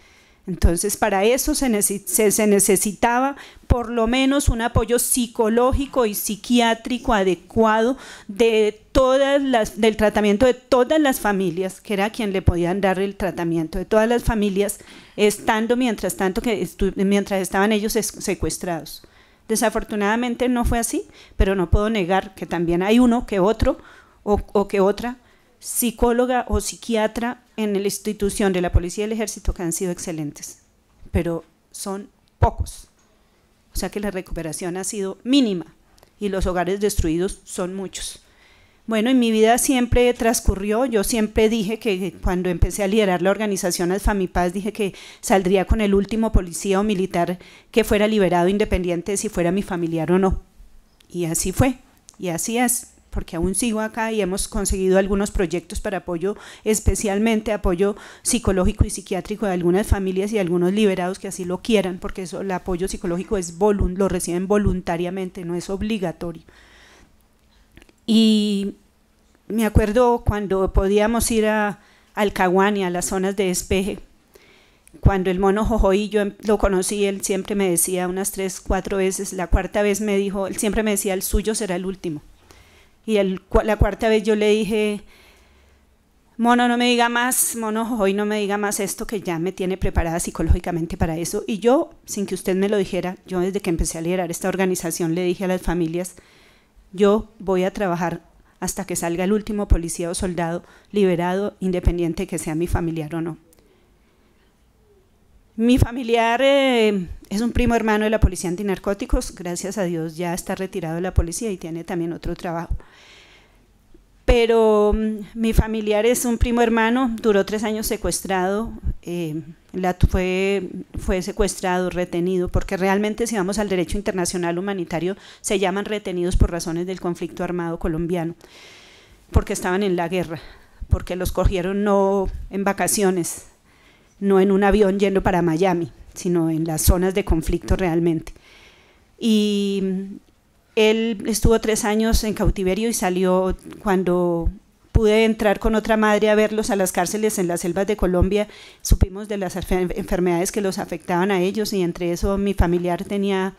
Entonces, para eso se, necesitaba por lo menos un apoyo psicológico y psiquiátrico adecuado de todas del tratamiento de todas las familias, que era quien le podían dar el tratamiento, de todas las familias, estando mientras tanto que mientras estaban ellos secuestrados. Desafortunadamente no fue así, pero no puedo negar que también hay uno que otro o que otra psicóloga o psiquiatra en la institución de la policía y el ejército que han sido excelentes, pero son pocos. O sea que la recuperación ha sido mínima y los hogares destruidos son muchos. Bueno, en mi vida siempre transcurrió, yo siempre dije que cuando empecé a liderar la organización Alfa dije que saldría con el último policía o militar que fuera liberado independiente si fuera mi familiar o no. Y así fue, y así es porque aún sigo acá y hemos conseguido algunos proyectos para apoyo, especialmente apoyo psicológico y psiquiátrico de algunas familias y algunos liberados que así lo quieran, porque eso, el apoyo psicológico es lo reciben voluntariamente, no es obligatorio. Y me acuerdo cuando podíamos ir a Alcahuani, y a las zonas de despeje, cuando el mono Jojoy yo em, lo conocí, él siempre me decía unas tres, cuatro veces, la cuarta vez me dijo, él siempre me decía, el suyo será el último. Y la cuarta vez yo le dije, mono, no me diga más, mono, hoy no me diga más esto que ya me tiene preparada psicológicamente para eso. Y yo, sin que usted me lo dijera, yo desde que empecé a liderar esta organización le dije a las familias, yo voy a trabajar hasta que salga el último policía o soldado liberado, independiente que sea mi familiar o no. Mi familiar eh, es un primo hermano de la policía antinarcóticos, gracias a Dios ya está retirado de la policía y tiene también otro trabajo. Pero mm, mi familiar es un primo hermano, duró tres años secuestrado, eh, fue, fue secuestrado, retenido, porque realmente si vamos al derecho internacional humanitario se llaman retenidos por razones del conflicto armado colombiano, porque estaban en la guerra, porque los cogieron no en vacaciones, no en un avión yendo para Miami, sino en las zonas de conflicto realmente. Y él estuvo tres años en cautiverio y salió cuando pude entrar con otra madre a verlos a las cárceles en las selvas de Colombia. Supimos de las enfermedades que los afectaban a ellos y entre eso mi familiar tenía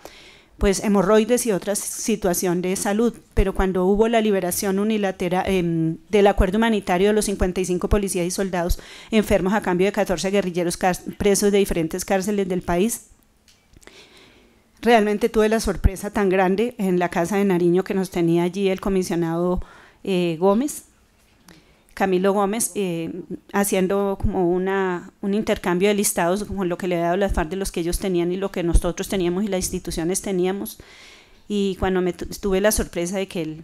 pues hemorroides y otras situación de salud, pero cuando hubo la liberación unilateral em, del acuerdo humanitario de los 55 policías y soldados enfermos a cambio de 14 guerrilleros presos de diferentes cárceles del país, realmente tuve la sorpresa tan grande en la casa de Nariño que nos tenía allí el comisionado eh, Gómez, Camilo Gómez eh, haciendo como una, un intercambio de listados, como lo que le había dado las FARC de los que ellos tenían y lo que nosotros teníamos y las instituciones teníamos. Y cuando me tuve la sorpresa de que él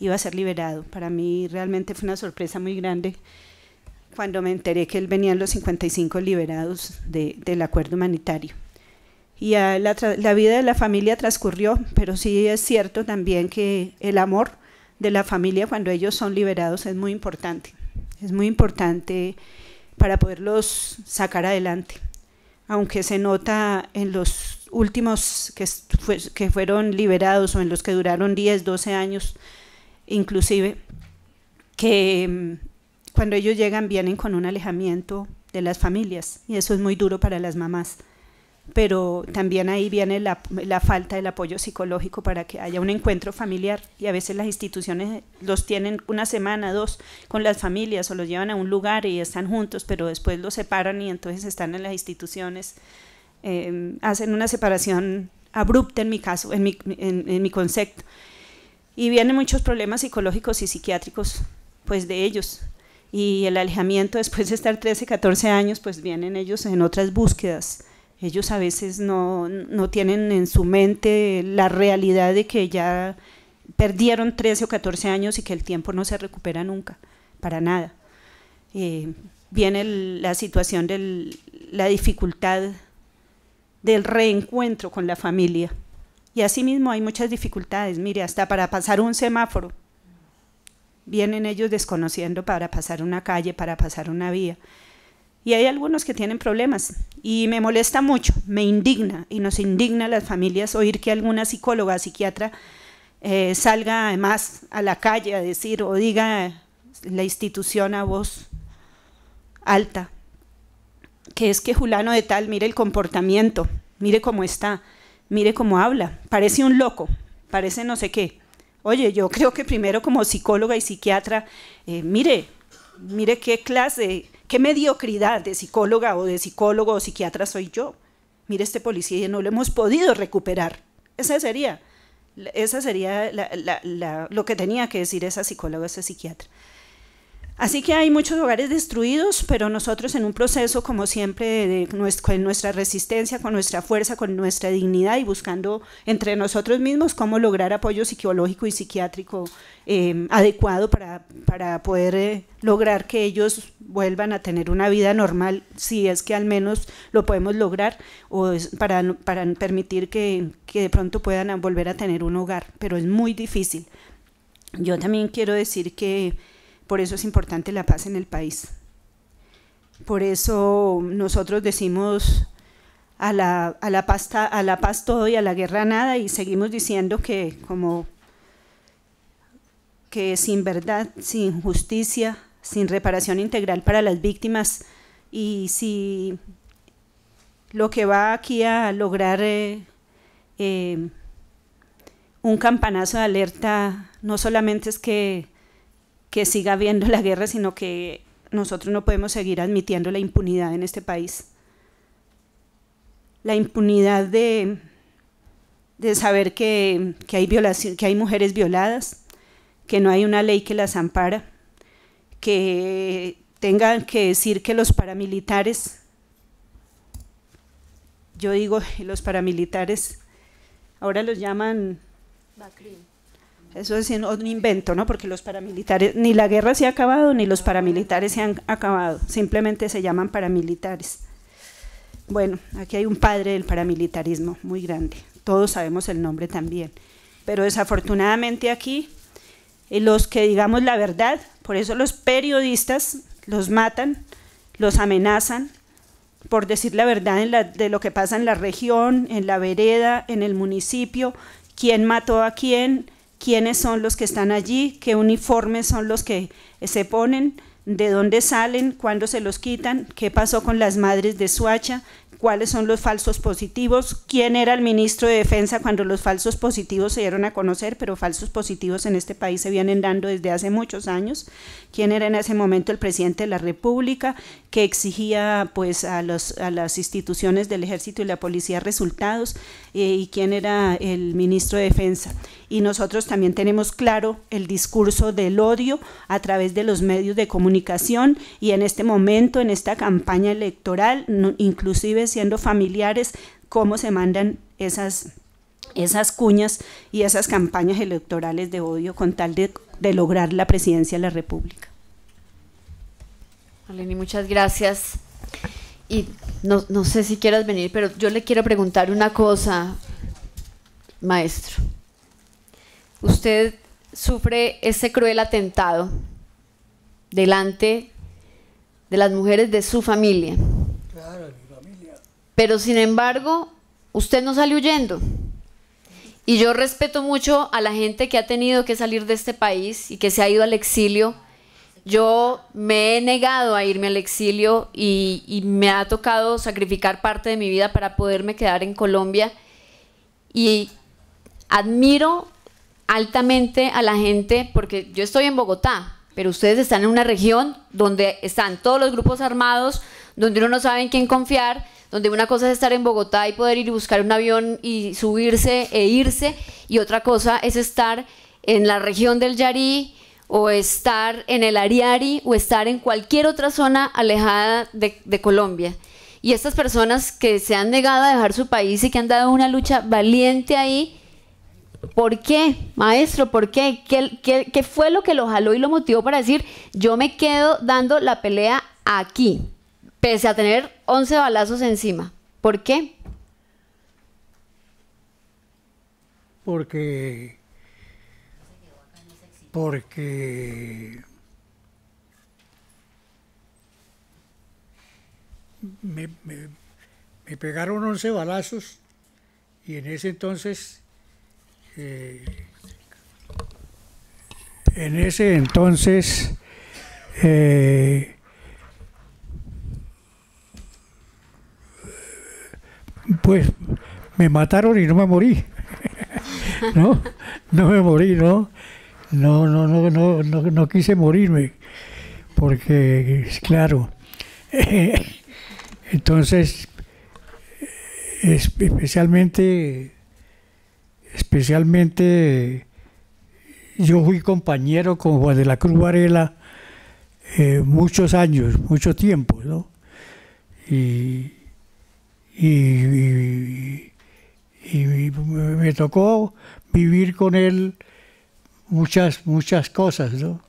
iba a ser liberado, para mí realmente fue una sorpresa muy grande cuando me enteré que él venía en los 55 liberados del acuerdo humanitario. Y la, la vida de la familia transcurrió, pero sí es cierto también que el amor de la familia cuando ellos son liberados es muy importante. Es muy importante para poderlos sacar adelante. Aunque se nota en los últimos que, que fueron liberados o en los que duraron 10, 12 años inclusive, que mm, cuando ellos llegan vienen con un alejamiento de las familias y eso es muy duro para las mamás pero también ahí viene la, falta del apoyo psicológico para que haya un encuentro familiar y a veces las instituciones los tienen una semana, dos con las familias o los llevan a un lugar y están juntos, pero después los separan y entonces están en las instituciones, em, hacen una separación abrupta en mi caso, en mi, concepto. Y vienen muchos problemas psicológicos y psiquiátricos pues de ellos, y el alejamiento después de estar 13, 14 años, pues vienen ellos en otras búsquedas ellos a veces no, tienen en su mente la realidad de que ya perdieron 13 o 14 años y que el tiempo no se recupera nunca, para nada. Eh, viene la situación de la dificultad del reencuentro con la familia. Y asimismo hay muchas dificultades, mire, hasta para pasar un semáforo. Vienen ellos desconociendo para pasar una calle, para pasar una vía. Y hay algunos que tienen problemas y me molesta mucho, me indigna y nos indigna a las familias oír que alguna psicóloga, psiquiatra eh, salga además a la calle a decir o diga la institución a voz alta, que es que Julano de tal, mire el comportamiento, mire cómo está, mire cómo habla, parece un loco, parece no sé qué. Oye, yo creo que primero como psicóloga y psiquiatra, eh, mire, mire qué clase ¿Qué mediocridad de psicóloga o de psicólogo o psiquiatra soy yo? Mire, este policía y no lo hemos podido recuperar. Esa sería, esa sería la, lo que tenía que decir esa psicóloga, ese psiquiatra. Así que hay muchos hogares destruidos, pero nosotros en un proceso, como siempre, de, con nuestra resistencia, con nuestra fuerza, con nuestra dignidad y buscando entre nosotros mismos cómo lograr apoyo psicológico y psiquiátrico em, adecuado para, poder eh, lograr que ellos vuelvan a tener una vida normal, si es que al menos lo podemos lograr, o para, para permitir que, que de pronto puedan volver a tener un hogar, pero es muy difícil. Yo también quiero decir que por eso es importante la paz en el país. Por eso nosotros decimos a la, pasta, a la paz todo y a la guerra nada y seguimos diciendo que como que sin verdad, sin justicia, sin reparación integral para las víctimas y si lo que va aquí a lograr eh, eh, un campanazo de alerta no solamente es que que siga habiendo la guerra, sino que nosotros no podemos seguir admitiendo la impunidad en este país. La impunidad de, de saber que, hay que hay mujeres violadas, que no hay una ley que las ampara, que tengan que decir que los paramilitares, yo digo los paramilitares, ahora los llaman... Eso es un invento, ¿no? Porque los paramilitares, ni la guerra se ha acabado, ni los paramilitares se han acabado. Simplemente se llaman paramilitares. Bueno, aquí hay un padre del paramilitarismo muy grande. Todos sabemos el nombre también. Pero desafortunadamente aquí, eh, los que digamos la verdad, por eso los periodistas los matan, los amenazan, por decir la verdad de lo que pasa en la región, en la vereda, en el municipio, quién mató a quién, quiénes son los que están allí, qué uniformes son los que eh, se ponen, de dónde salen, cuándo se los quitan, qué pasó con las madres de Suacha, cuáles son los falsos positivos, quién era el ministro de Defensa cuando los falsos positivos se dieron a conocer, pero falsos positivos en este país se vienen dando desde hace muchos años, quién era en ese momento el presidente de la República que exigía pues a, los, a las instituciones del ejército y la policía resultados eh, y quién era el ministro de Defensa. Y nosotros también tenemos claro el discurso del odio a través de los medios de comunicación y en este momento, en esta campaña electoral, inclusive siendo familiares, cómo se mandan esas, esas cuñas y esas campañas electorales de odio con tal de, lograr la presidencia de la República. Aleni muchas gracias. Y no, no sé si quieras venir, pero yo le quiero preguntar una cosa, maestro. Usted sufre ese cruel atentado delante de las mujeres de su familia. Pero sin embargo, usted no sale huyendo. Y yo respeto mucho a la gente que ha tenido que salir de este país y que se ha ido al exilio. Yo me he negado a irme al exilio y, me ha tocado sacrificar parte de mi vida para poderme quedar en Colombia. Y admiro altamente a la gente porque yo estoy en Bogotá, pero ustedes están en una región donde están todos los grupos armados, donde uno no sabe en quién confiar, donde una cosa es estar en Bogotá y poder ir y buscar un avión y subirse e irse, y otra cosa es estar en la región del Yarí o estar en el Ariari o estar en cualquier otra zona alejada de, Colombia. Y estas personas que se han negado a dejar su país y que han dado una lucha valiente ahí, ¿Por qué, maestro? ¿Por qué? qué? ¿Qué, qué? fue lo que lo jaló y lo motivó para decir, yo me quedo dando la pelea aquí? pese a tener 11 balazos encima. ¿Por qué? Porque... Porque... Me, pegaron 11 balazos y en ese entonces... Eh, en ese entonces... Eh, pues me mataron y no me morí. no, no me morí, ¿no? No, no, no, no, no, no quise morirme, porque, claro, entonces, especialmente, especialmente, yo fui compañero con Juan de la Cruz Varela eh, muchos años, mucho tiempo, ¿no? Y, y, y, me tocó vivir con él muchas, muchas cosas, ¿no?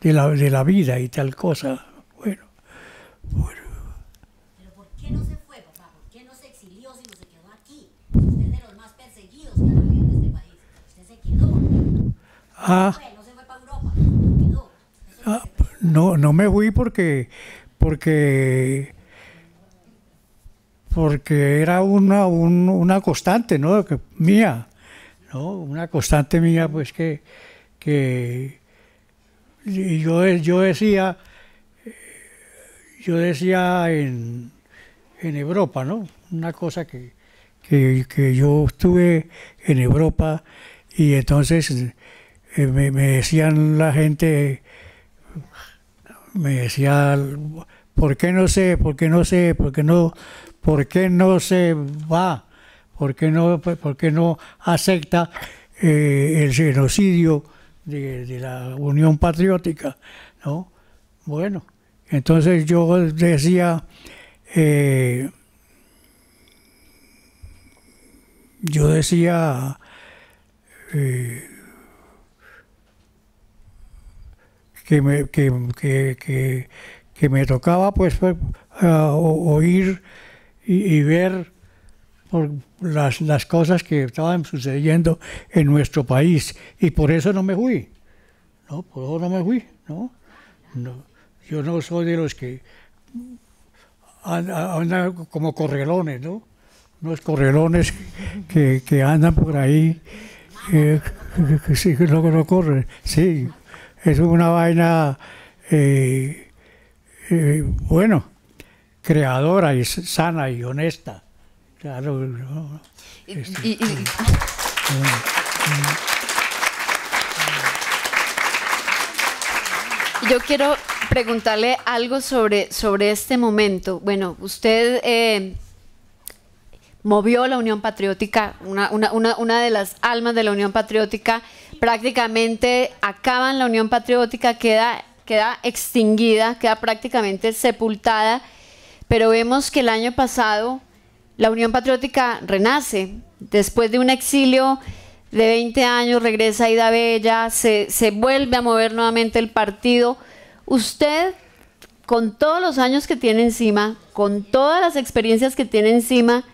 De la, vida y tal cosa. Bueno, ¿Pero por qué no se fue, papá? ¿Por qué no se exilió si no se quedó aquí? Usted es de los más perseguidos que en este país. Usted se quedó. Ah. No se fue para Europa. Ah, no, no me fui porque, porque porque era una, constante ¿no? mía, ¿no? una constante mía, pues que, que yo, yo decía, yo decía en, Europa, ¿no? una cosa que, que, yo estuve en Europa y entonces eh, me, me, decían la gente, me decía, ¿por qué no sé? ¿Por qué no sé? ¿Por qué no? ¿Por qué no se va? ¿Por qué no, por no acepta eh, el genocidio de, la Unión Patriótica? ¿no? Bueno, entonces yo decía, eh, yo decía, eh, que, me, que, me tocaba pues, oír y, ver las, cosas que estaban sucediendo en nuestro país. Y por eso no me fui. No, por eso no me fui. No, yo no soy de los que andan, como correlones, ¿no? Unos correlones que, andan por ahí, eh, que, sí, que no, Sí, es una vaina, eh, eh, bueno creadora y sana y honesta. Mm. Ah. Mm. Yo quiero preguntarle algo sobre, sobre este momento. Bueno, usted eh, movió la Unión Patriótica, una, de las almas de la Unión Patriótica, prácticamente acaban la Unión Patriótica, queda, queda extinguida, queda prácticamente sepultada pero vemos que el año pasado la Unión Patriótica renace. Después de un exilio de 20 años, regresa Ida Bella, se, vuelve a mover nuevamente el partido. Usted, con todos los años que tiene encima, con todas las experiencias que tiene encima,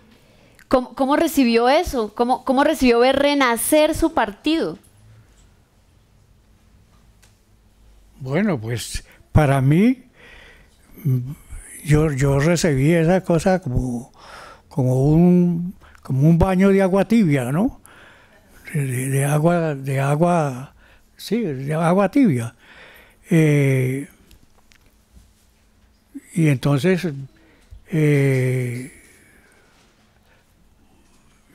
¿Cómo, recibió eso? ¿Cómo, ¿Cómo, recibió ver renacer su partido? Bueno, pues para mí yo, yo recibí esa cosa como, como, un, como un baño de agua tibia, ¿no? De, agua, de agua, sí, de agua tibia. Eh, y entonces eh,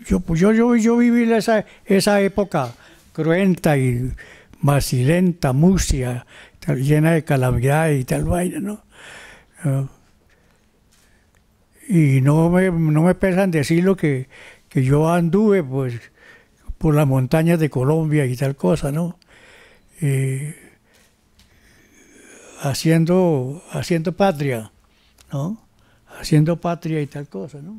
yo, pues yo, yo, yo viví esa, esa época cruenta y macilenta, musia, llena de calamidades y tal vaina, ¿no? Ah, y no me, no me pesan decirlo que, que yo anduve pues por las montañas de Colombia y tal cosa, ¿no? Eh, haciendo, haciendo patria, ¿no? Haciendo patria y tal cosa, ¿no?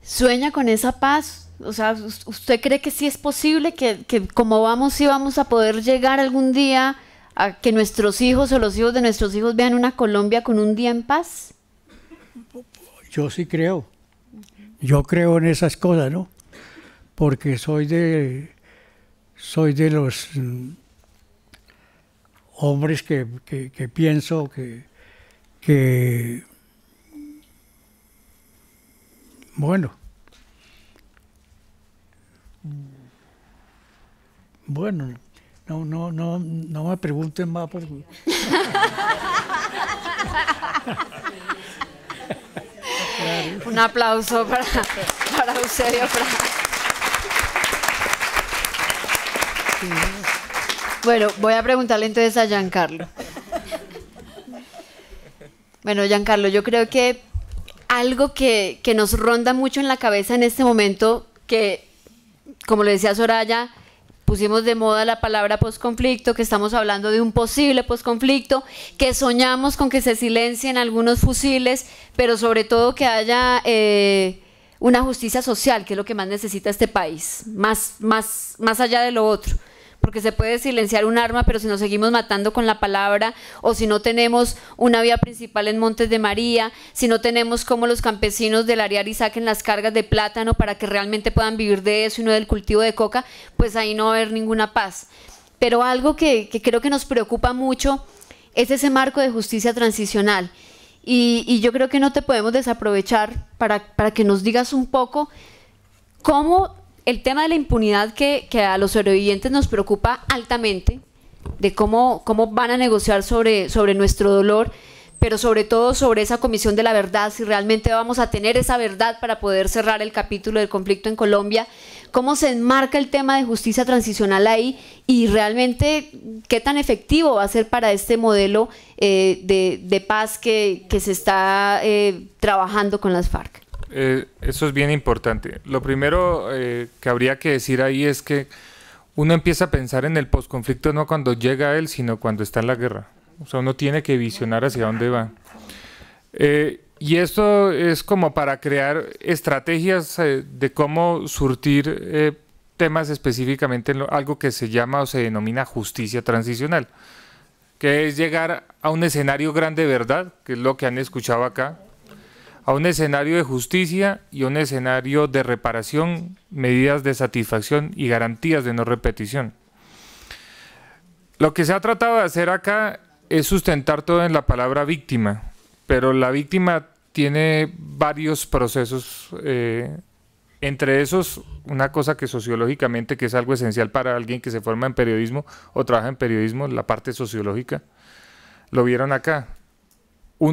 ¿Sueña con esa paz? O sea, ¿usted cree que sí es posible que, que como vamos, sí vamos a poder llegar algún día a que nuestros hijos o los hijos de nuestros hijos vean una Colombia con un día en paz? yo sí creo. Yo creo en esas cosas, ¿no? Porque soy de, soy de los mm, hombres que, pienso que, que, bueno, bueno, no, no, no, no me pregunten más Un aplauso para, para Eusebio Bueno, voy a preguntarle entonces a Giancarlo. Bueno, Giancarlo, yo creo que algo que, que nos ronda mucho en la cabeza en este momento, que como le decía Soraya, pusimos de moda la palabra posconflicto, que estamos hablando de un posible posconflicto, que soñamos con que se silencien algunos fusiles, pero sobre todo que haya eh, una justicia social, que es lo que más necesita este país, más, más allá de lo otro porque se puede silenciar un arma, pero si nos seguimos matando con la palabra, o si no tenemos una vía principal en Montes de María, si no tenemos como los campesinos del Ariari saquen las cargas de plátano para que realmente puedan vivir de eso y no del cultivo de coca, pues ahí no va a haber ninguna paz. Pero algo que, creo que nos preocupa mucho es ese marco de justicia transicional. Y, yo creo que no te podemos desaprovechar para, para que nos digas un poco cómo el tema de la impunidad que, a los sobrevivientes nos preocupa altamente, de cómo, cómo van a negociar sobre, sobre nuestro dolor, pero sobre todo sobre esa comisión de la verdad, si realmente vamos a tener esa verdad para poder cerrar el capítulo del conflicto en Colombia, cómo se enmarca el tema de justicia transicional ahí y realmente qué tan efectivo va a ser para este modelo eh, de, paz que, se está eh, trabajando con las FARC. Eh, eso es bien importante. Lo primero eh, que habría que decir ahí es que uno empieza a pensar en el posconflicto no cuando llega él, sino cuando está en la guerra. O sea, uno tiene que visionar hacia dónde va. Eh, y esto es como para crear estrategias de cómo surtir temas específicamente en algo que se llama o se denomina justicia transicional, que es llegar a un escenario grande de verdad, que es lo que han escuchado acá, a un escenario de justicia y un escenario de reparación, medidas de satisfacción y garantías de no repetición. Lo que se ha tratado de hacer acá es sustentar todo en la palabra víctima, pero la víctima tiene varios procesos, eh, entre esos una cosa que sociológicamente, que es algo esencial para alguien que se forma en periodismo o trabaja en periodismo, la parte sociológica, lo vieron acá,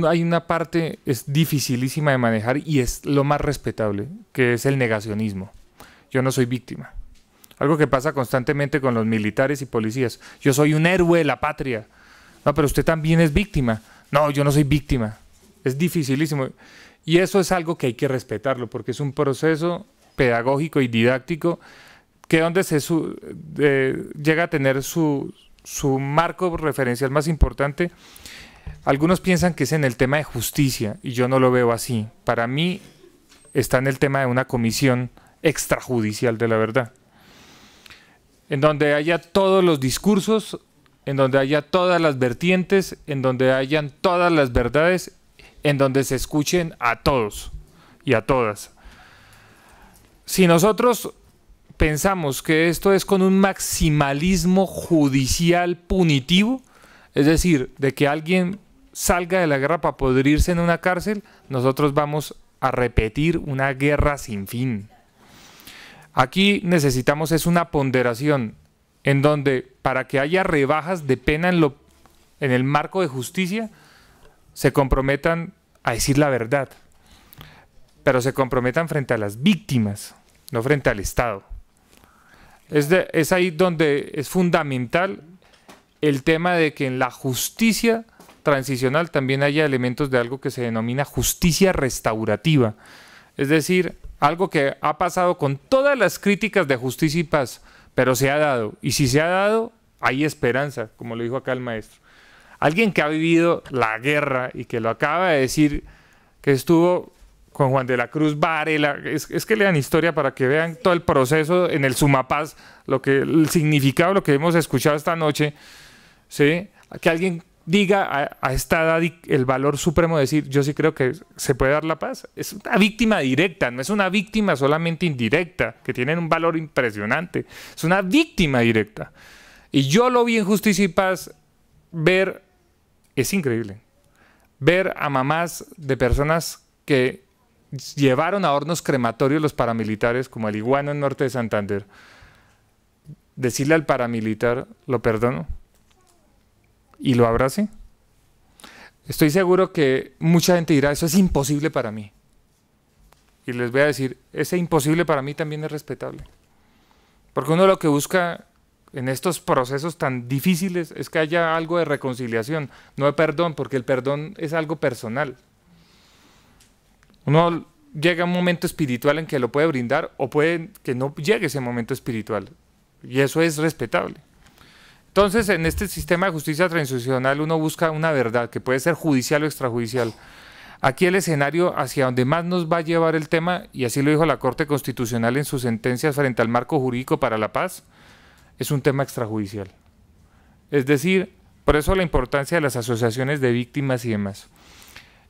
hay una parte, es dificilísima de manejar y es lo más respetable, que es el negacionismo. Yo no soy víctima. Algo que pasa constantemente con los militares y policías. Yo soy un héroe de la patria. No, pero usted también es víctima. No, yo no soy víctima. Es dificilísimo. Y eso es algo que hay que respetarlo, porque es un proceso pedagógico y didáctico que donde se eh, llega a tener su, su marco referencial más importante algunos piensan que es en el tema de justicia y yo no lo veo así. Para mí está en el tema de una comisión extrajudicial de la verdad, en donde haya todos los discursos, en donde haya todas las vertientes, en donde hayan todas las verdades, en donde se escuchen a todos y a todas. Si nosotros pensamos que esto es con un maximalismo judicial punitivo, es decir, de que alguien salga de la guerra para podrirse en una cárcel, nosotros vamos a repetir una guerra sin fin. Aquí necesitamos es una ponderación en donde para que haya rebajas de pena en, lo, en el marco de justicia, se comprometan a decir la verdad, pero se comprometan frente a las víctimas, no frente al Estado. es ahí donde es fundamental el tema de que en la justicia transicional también haya elementos de algo que se denomina justicia restaurativa. Es decir, algo que ha pasado con todas las críticas de justicia y paz, pero se ha dado. Y si se ha dado, hay esperanza, como lo dijo acá el maestro. Alguien que ha vivido la guerra y que lo acaba de decir, que estuvo con Juan de la Cruz Varela, es, que lean historia para que vean todo el proceso en el Sumapaz, lo que, el significado, lo que hemos escuchado esta noche ¿sí? Que alguien diga a, esta edad el valor supremo de decir, yo sí creo que se puede dar la paz. Es una víctima directa, no es una víctima solamente indirecta, que tienen un valor impresionante. Es una víctima directa. Y yo lo vi en Justicia y Paz ver, es increíble, ver a mamás de personas que llevaron a hornos crematorios los paramilitares, como el iguano en norte de Santander. Decirle al paramilitar, lo perdono, y lo abrace, estoy seguro que mucha gente dirá, eso es imposible para mí. Y les voy a decir, ese imposible para mí también es respetable. Porque uno lo que busca en estos procesos tan difíciles es que haya algo de reconciliación, no de perdón, porque el perdón es algo personal. Uno llega a un momento espiritual en que lo puede brindar o puede que no llegue ese momento espiritual. Y eso es respetable. Entonces, en este sistema de justicia transicional uno busca una verdad que puede ser judicial o extrajudicial. Aquí el escenario hacia donde más nos va a llevar el tema, y así lo dijo la Corte Constitucional en sus sentencias frente al marco jurídico para la paz, es un tema extrajudicial. Es decir, por eso la importancia de las asociaciones de víctimas y demás.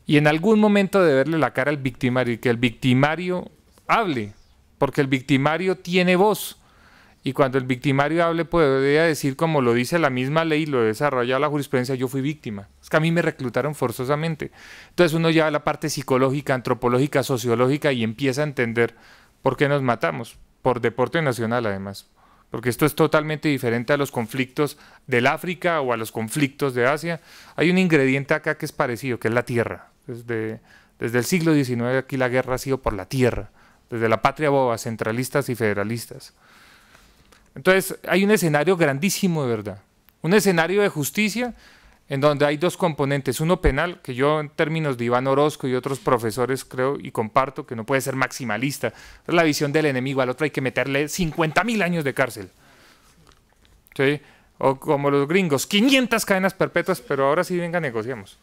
Y en algún momento de verle la cara al victimario y que el victimario hable, porque el victimario tiene voz. Y cuando el victimario hable, podría decir, como lo dice la misma ley, lo desarrolla la jurisprudencia, yo fui víctima. Es que a mí me reclutaron forzosamente. Entonces uno lleva la parte psicológica, antropológica, sociológica y empieza a entender por qué nos matamos. Por deporte nacional, además. Porque esto es totalmente diferente a los conflictos del África o a los conflictos de Asia. Hay un ingrediente acá que es parecido, que es la tierra. desde el siglo XIX aquí la guerra ha sido por la tierra. Desde la patria boba, centralistas y federalistas. Entonces hay un escenario grandísimo de verdad, un escenario de justicia en donde hay dos componentes, uno penal, que yo en términos de Iván Orozco y otros profesores creo y comparto que no puede ser maximalista, la visión del enemigo, al otro hay que meterle 50 mil años de cárcel. O como los gringos, 500 cadenas perpetuas, pero ahora sí venga, negociamos.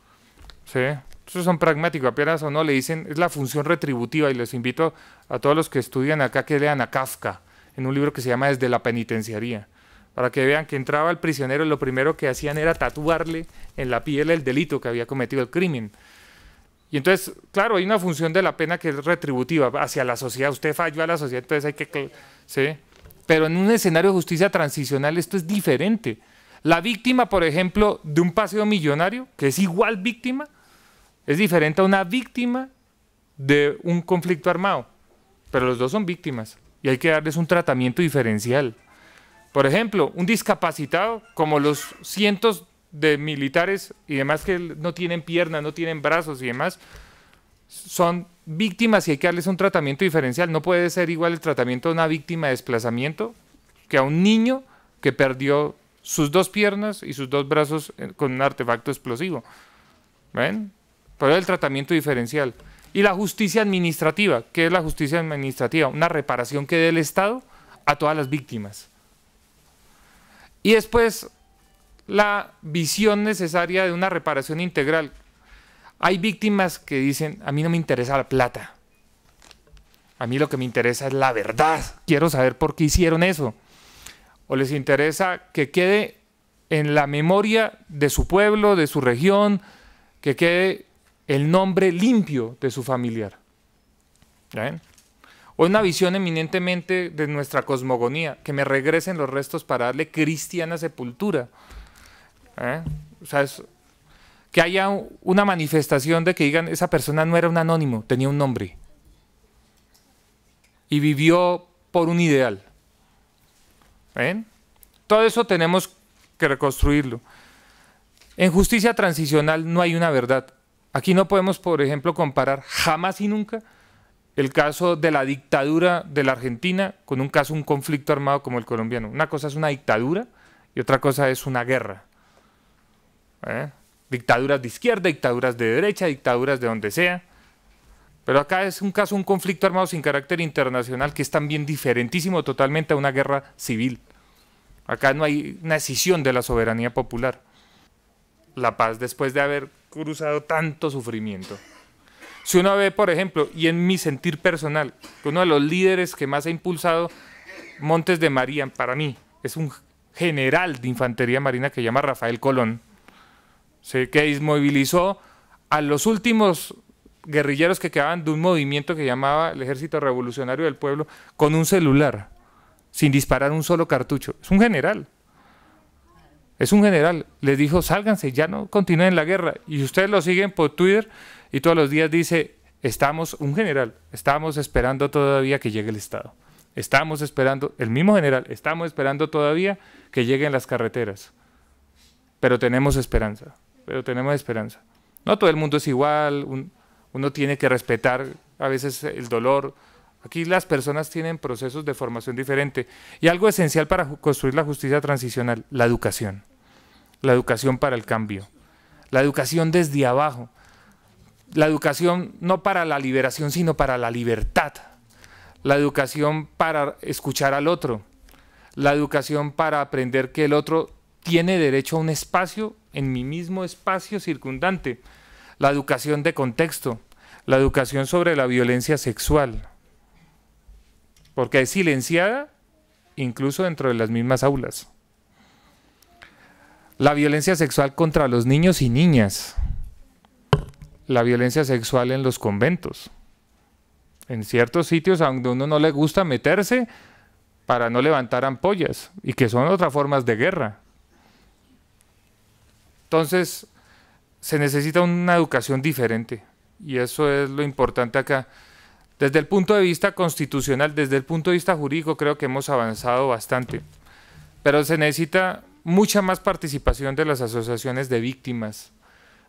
¿Sí? son pragmáticos, apenas o no le dicen, es la función retributiva y les invito a todos los que estudian acá que lean a Kafka en un libro que se llama Desde la penitenciaría, para que vean que entraba el prisionero y lo primero que hacían era tatuarle en la piel el delito que había cometido, el crimen. Y entonces, claro, hay una función de la pena que es retributiva hacia la sociedad. Usted falló a la sociedad, entonces hay que... Pero en un escenario de justicia transicional esto es diferente. La víctima, por ejemplo, de un paseo millonario, que es igual víctima, es diferente a una víctima de un conflicto armado. Pero los dos son víctimas y hay que darles un tratamiento diferencial. Por ejemplo, un discapacitado, como los cientos de militares y demás que no tienen piernas, no tienen brazos y demás, son víctimas y hay que darles un tratamiento diferencial. No puede ser igual el tratamiento de una víctima de desplazamiento que a un niño que perdió sus dos piernas y sus dos brazos con un artefacto explosivo. ¿Ven? Pero el tratamiento diferencial. Y la justicia administrativa, ¿qué es la justicia administrativa? Una reparación que dé el Estado a todas las víctimas. Y después, la visión necesaria de una reparación integral. Hay víctimas que dicen, a mí no me interesa la plata. A mí lo que me interesa es la verdad. Quiero saber por qué hicieron eso. O les interesa que quede en la memoria de su pueblo, de su región, que quede el nombre limpio de su familiar. O una visión eminentemente de nuestra cosmogonía, que me regresen los restos para darle cristiana sepultura. ¿Eh? O sea, que haya una manifestación de que digan, esa persona no era un anónimo, tenía un nombre. Y vivió por un ideal. Todo eso tenemos que reconstruirlo. En justicia transicional no hay una verdad, Aquí no podemos, por ejemplo, comparar jamás y nunca el caso de la dictadura de la Argentina con un caso, un conflicto armado como el colombiano. Una cosa es una dictadura y otra cosa es una guerra. ¿eh? Dictaduras de izquierda, dictaduras de derecha, dictaduras de donde sea. Pero acá es un caso, un conflicto armado sin carácter internacional que es también diferentísimo totalmente a una guerra civil. Acá no hay una decisión de la soberanía popular la paz después de haber cruzado tanto sufrimiento. Si uno ve, por ejemplo, y en mi sentir personal, que uno de los líderes que más ha impulsado Montes de María, para mí, es un general de infantería marina que se llama Rafael Colón, que desmovilizó a los últimos guerrilleros que quedaban de un movimiento que llamaba el Ejército Revolucionario del Pueblo con un celular, sin disparar un solo cartucho. Es un general. Es un general. Les dijo, sálganse, ya no continúen la guerra. Y ustedes lo siguen por Twitter y todos los días dice, estamos, un general, estamos esperando todavía que llegue el Estado. Estamos esperando, el mismo general, estamos esperando todavía que lleguen las carreteras. Pero tenemos esperanza, pero tenemos esperanza. No todo el mundo es igual, uno tiene que respetar a veces el dolor. Aquí las personas tienen procesos de formación diferente. Y algo esencial para construir la justicia transicional, la educación la educación para el cambio, la educación desde abajo, la educación no para la liberación, sino para la libertad, la educación para escuchar al otro, la educación para aprender que el otro tiene derecho a un espacio en mi mismo espacio circundante, la educación de contexto, la educación sobre la violencia sexual, porque es silenciada incluso dentro de las mismas aulas. La violencia sexual contra los niños y niñas. La violencia sexual en los conventos. En ciertos sitios donde uno no le gusta meterse para no levantar ampollas y que son otras formas de guerra. Entonces, se necesita una educación diferente y eso es lo importante acá. Desde el punto de vista constitucional, desde el punto de vista jurídico, creo que hemos avanzado bastante. Pero se necesita mucha más participación de las asociaciones de víctimas,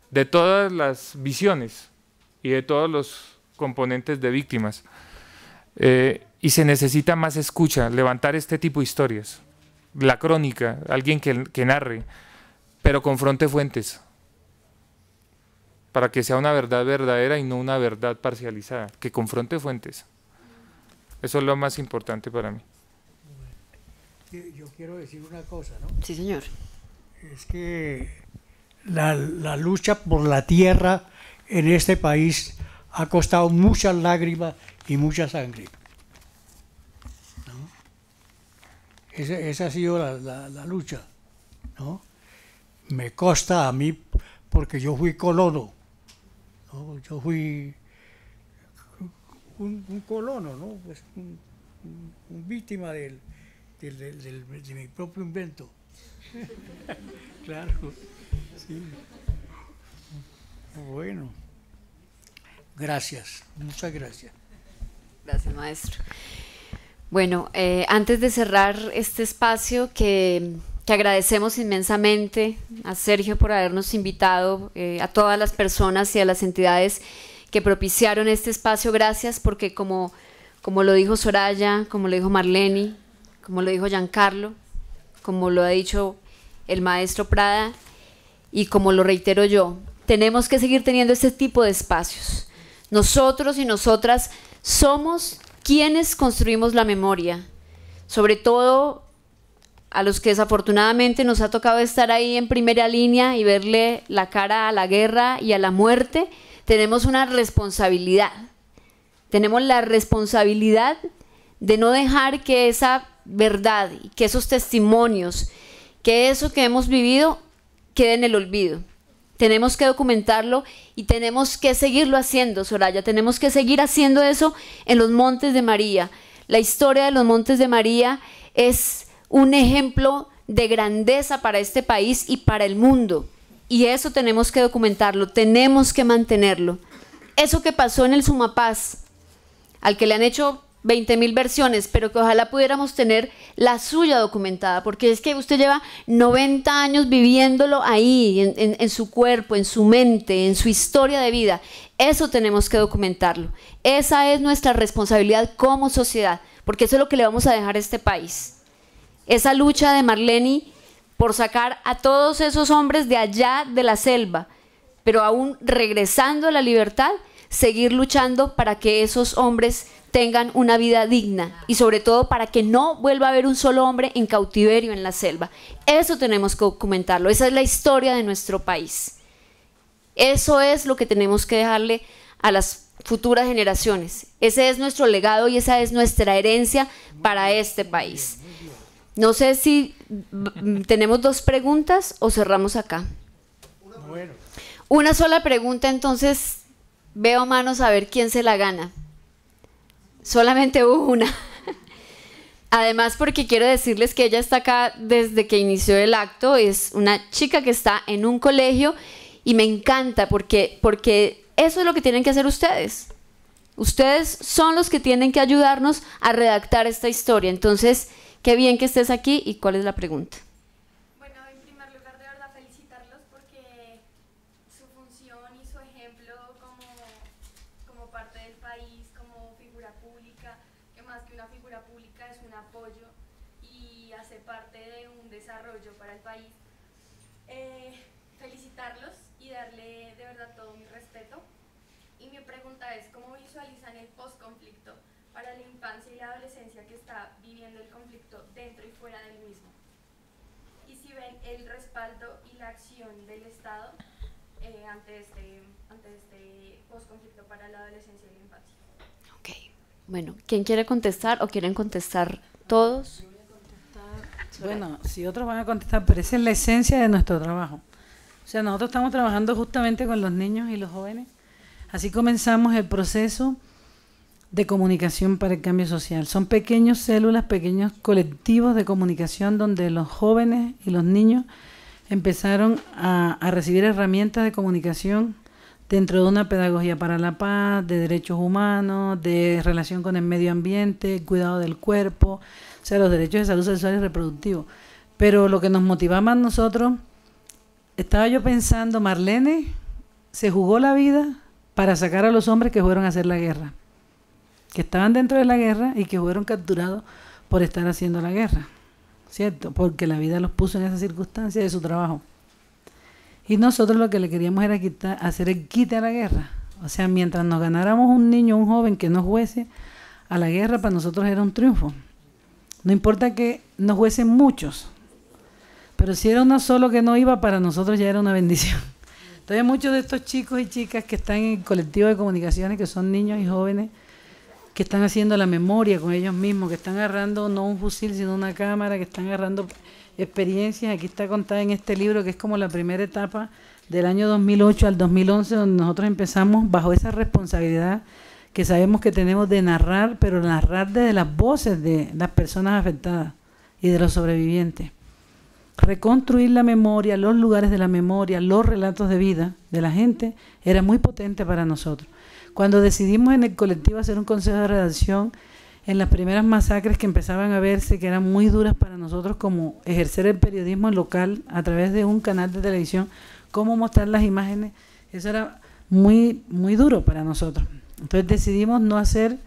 de todas las visiones y de todos los componentes de víctimas. Eh, y se necesita más escucha, levantar este tipo de historias, la crónica, alguien que, que narre, pero confronte fuentes, para que sea una verdad verdadera y no una verdad parcializada, que confronte fuentes. Eso es lo más importante para mí yo quiero decir una cosa, ¿no? Sí, señor. Es que la, lucha por la tierra en este país ha costado muchas lágrimas y mucha sangre. Esa, ha sido la, lucha. ¿no? Me costa a mí porque yo fui colono. Yo fui un, colono, ¿no? Pues un, un, un víctima de mi propio invento. claro, Bueno, gracias, muchas gracias. Gracias, maestro. Bueno, eh, antes de cerrar este espacio que, agradecemos inmensamente a Sergio por habernos invitado, eh, a todas las personas y a las entidades que propiciaron este espacio, gracias porque como, como lo dijo Soraya, como lo dijo Marleni como lo dijo Giancarlo, como lo ha dicho el maestro Prada y como lo reitero yo, tenemos que seguir teniendo este tipo de espacios. Nosotros y nosotras somos quienes construimos la memoria, sobre todo a los que desafortunadamente nos ha tocado estar ahí en primera línea y verle la cara a la guerra y a la muerte, tenemos una responsabilidad. Tenemos la responsabilidad de no dejar que esa verdad que esos testimonios, que eso que hemos vivido quede en el olvido. Tenemos que documentarlo y tenemos que seguirlo haciendo, Soraya. Tenemos que seguir haciendo eso en los Montes de María. La historia de los Montes de María es un ejemplo de grandeza para este país y para el mundo. Y eso tenemos que documentarlo, tenemos que mantenerlo. Eso que pasó en el Sumapaz, al que le han hecho 20.000 mil versiones, pero que ojalá pudiéramos tener la suya documentada, porque es que usted lleva 90 años viviéndolo ahí, en, su cuerpo, en su mente, en su historia de vida. Eso tenemos que documentarlo. Esa es nuestra responsabilidad como sociedad, porque eso es lo que le vamos a dejar a este país. Esa lucha de Marleni por sacar a todos esos hombres de allá de la selva, pero aún regresando a la libertad, seguir luchando para que esos hombres tengan una vida digna y sobre todo para que no vuelva a haber un solo hombre en cautiverio en la selva. Eso tenemos que documentarlo, esa es la historia de nuestro país. Eso es lo que tenemos que dejarle a las futuras generaciones. Ese es nuestro legado y esa es nuestra herencia para este país. No sé si mm, tenemos dos preguntas o cerramos acá. Una sola pregunta, entonces veo manos a ver quién se la gana solamente hubo una. Además, porque quiero decirles que ella está acá desde que inició el acto, es una chica que está en un colegio y me encanta porque, porque eso es lo que tienen que hacer ustedes. Ustedes son los que tienen que ayudarnos a redactar esta historia. Entonces, qué bien que estés aquí y cuál es la pregunta. ante este, este para la adolescencia y la Ok, bueno, ¿quién quiere contestar o quieren contestar todos? Bueno, si otros van a contestar, pero esa es la esencia de nuestro trabajo. O sea, nosotros estamos trabajando justamente con los niños y los jóvenes. Así comenzamos el proceso de comunicación para el cambio social. Son pequeñas células, pequeños colectivos de comunicación donde los jóvenes y los niños empezaron a, recibir herramientas de comunicación dentro de una pedagogía para la paz, de derechos humanos, de relación con el medio ambiente, cuidado del cuerpo, o sea, los derechos de salud sexual y reproductivo. Pero lo que nos motivaba a nosotros, estaba yo pensando, Marlene se jugó la vida para sacar a los hombres que fueron a hacer la guerra, que estaban dentro de la guerra y que fueron capturados por estar haciendo la guerra. ¿cierto? Porque la vida los puso en esa circunstancia de su trabajo. Y nosotros lo que le queríamos era quitar, hacer el quite a la guerra. O sea, mientras nos ganáramos un niño, un joven que no juece a la guerra, para nosotros era un triunfo. No importa que nos juecen muchos, pero si era uno solo que no iba, para nosotros ya era una bendición. Entonces muchos de estos chicos y chicas que están en el colectivo de comunicaciones, que son niños y jóvenes, que están haciendo la memoria con ellos mismos, que están agarrando no un fusil, sino una cámara, que están agarrando experiencias. Aquí está contada en este libro, que es como la primera etapa del año 2008 al 2011, donde nosotros empezamos bajo esa responsabilidad que sabemos que tenemos de narrar, pero narrar desde las voces de las personas afectadas y de los sobrevivientes. Reconstruir la memoria, los lugares de la memoria, los relatos de vida de la gente, era muy potente para nosotros. Cuando decidimos en el colectivo hacer un consejo de redacción, en las primeras masacres que empezaban a verse, que eran muy duras para nosotros como ejercer el periodismo local a través de un canal de televisión, cómo mostrar las imágenes, eso era muy, muy duro para nosotros. Entonces decidimos no hacer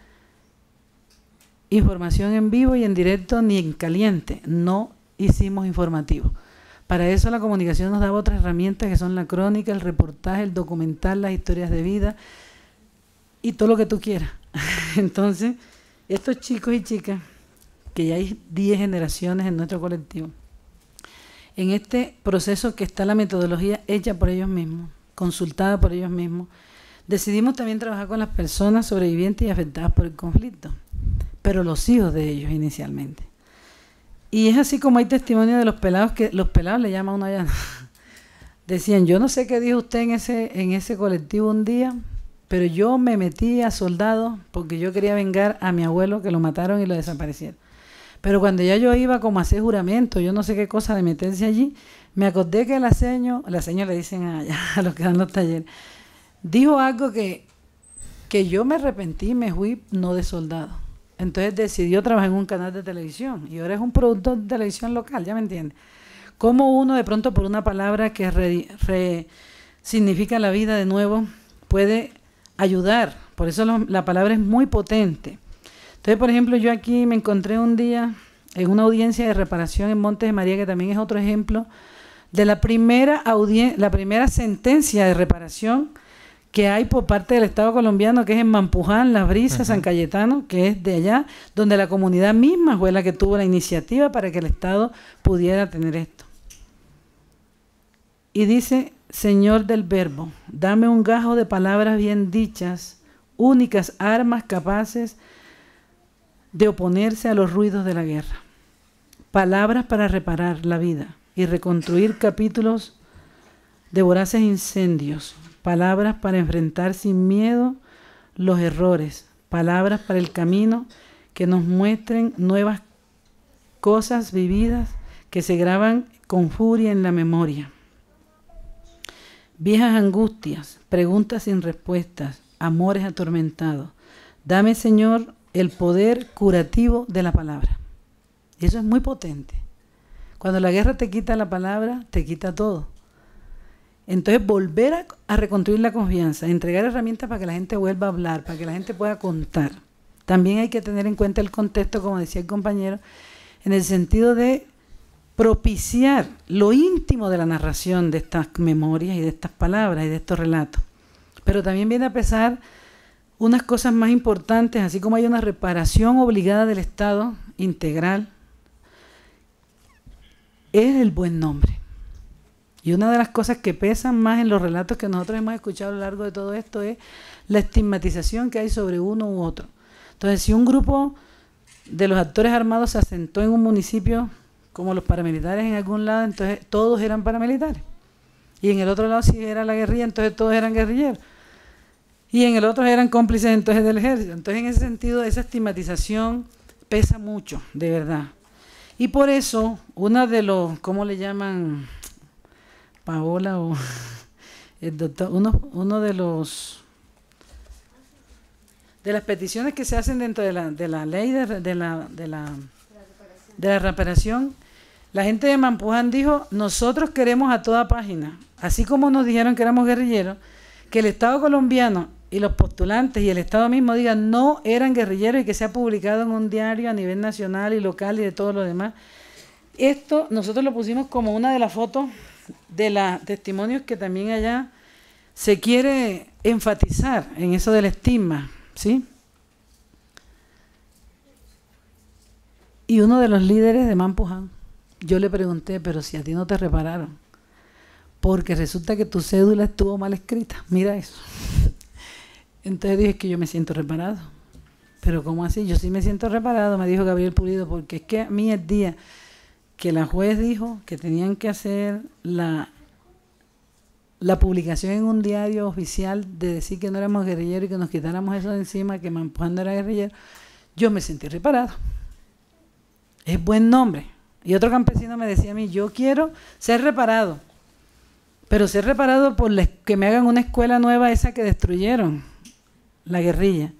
información en vivo y en directo ni en caliente, no hicimos informativo. Para eso la comunicación nos daba otras herramientas que son la crónica, el reportaje, el documental, las historias de vida, y todo lo que tú quieras. Entonces, estos chicos y chicas, que ya hay 10 generaciones en nuestro colectivo, en este proceso que está la metodología hecha por ellos mismos, consultada por ellos mismos, decidimos también trabajar con las personas sobrevivientes y afectadas por el conflicto, pero los hijos de ellos inicialmente. Y es así como hay testimonio de los pelados que los pelados le llaman uno allá. Decían, yo no sé qué dijo usted en ese, en ese colectivo un día, pero yo me metí a soldado porque yo quería vengar a mi abuelo que lo mataron y lo desaparecieron. Pero cuando ya yo iba como a hacer juramento, yo no sé qué cosa de meterse allí, me acordé que el aceño, la señora le dicen a los que dan los talleres, dijo algo que, que yo me arrepentí, me fui no de soldado. Entonces decidió trabajar en un canal de televisión y ahora es un productor de televisión local, ya me entiendes. Cómo uno de pronto por una palabra que significa la vida de nuevo puede ayudar. Por eso la palabra es muy potente. Entonces, por ejemplo, yo aquí me encontré un día en una audiencia de reparación en Montes de María, que también es otro ejemplo, de la primera, la primera sentencia de reparación que hay por parte del Estado colombiano, que es en Mampuján, Las Brisas, San Cayetano, que es de allá, donde la comunidad misma fue la que tuvo la iniciativa para que el Estado pudiera tener esto. Y dice Señor del Verbo, dame un gajo de palabras bien dichas, únicas armas capaces de oponerse a los ruidos de la guerra. Palabras para reparar la vida y reconstruir capítulos de voraces incendios. Palabras para enfrentar sin miedo los errores. Palabras para el camino que nos muestren nuevas cosas vividas que se graban con furia en la memoria Viejas angustias, preguntas sin respuestas, amores atormentados. Dame, Señor, el poder curativo de la palabra. Eso es muy potente. Cuando la guerra te quita la palabra, te quita todo. Entonces, volver a, a, reconstruir la confianza, entregar herramientas para que la gente vuelva a hablar, para que la gente pueda contar. También hay que tener en cuenta el contexto, como decía el compañero, en el sentido de propiciar lo íntimo de la narración de estas memorias y de estas palabras y de estos relatos. Pero también viene a pesar unas cosas más importantes, así como hay una reparación obligada del Estado integral, es el buen nombre. Y una de las cosas que pesan más en los relatos que nosotros hemos escuchado a lo largo de todo esto es la estigmatización que hay sobre uno u otro. Entonces, si un grupo de los actores armados se asentó en un municipio como los paramilitares en algún lado, entonces todos eran paramilitares. Y en el otro lado si era la guerrilla, entonces todos eran guerrilleros. Y en el otro eran cómplices entonces del ejército. Entonces en ese sentido esa estigmatización pesa mucho, de verdad. Y por eso, una de los, ¿cómo le llaman? Paola o el doctor, uno, uno de los de las peticiones que se hacen dentro de la, de la ley de, la, de, la, de la reparación la gente de Mampuján dijo, nosotros queremos a toda página, así como nos dijeron que éramos guerrilleros, que el Estado colombiano y los postulantes y el Estado mismo digan no eran guerrilleros y que ha publicado en un diario a nivel nacional y local y de todo lo demás. Esto nosotros lo pusimos como una de las fotos de los testimonios que también allá se quiere enfatizar en eso del estigma, ¿sí? Y uno de los líderes de Mampuján. Yo le pregunté, pero si a ti no te repararon, porque resulta que tu cédula estuvo mal escrita, mira eso. Entonces dije que yo me siento reparado. Pero ¿cómo así? Yo sí me siento reparado, me dijo Gabriel Pulido, porque es que a mí el día que la juez dijo que tenían que hacer la, la publicación en un diario oficial de decir que no éramos guerrilleros y que nos quitáramos eso de encima, que no era guerrillero, yo me sentí reparado. Es buen nombre. Y otro campesino me decía a mí, yo quiero ser reparado, pero ser reparado por que me hagan una escuela nueva esa que destruyeron, la guerrilla.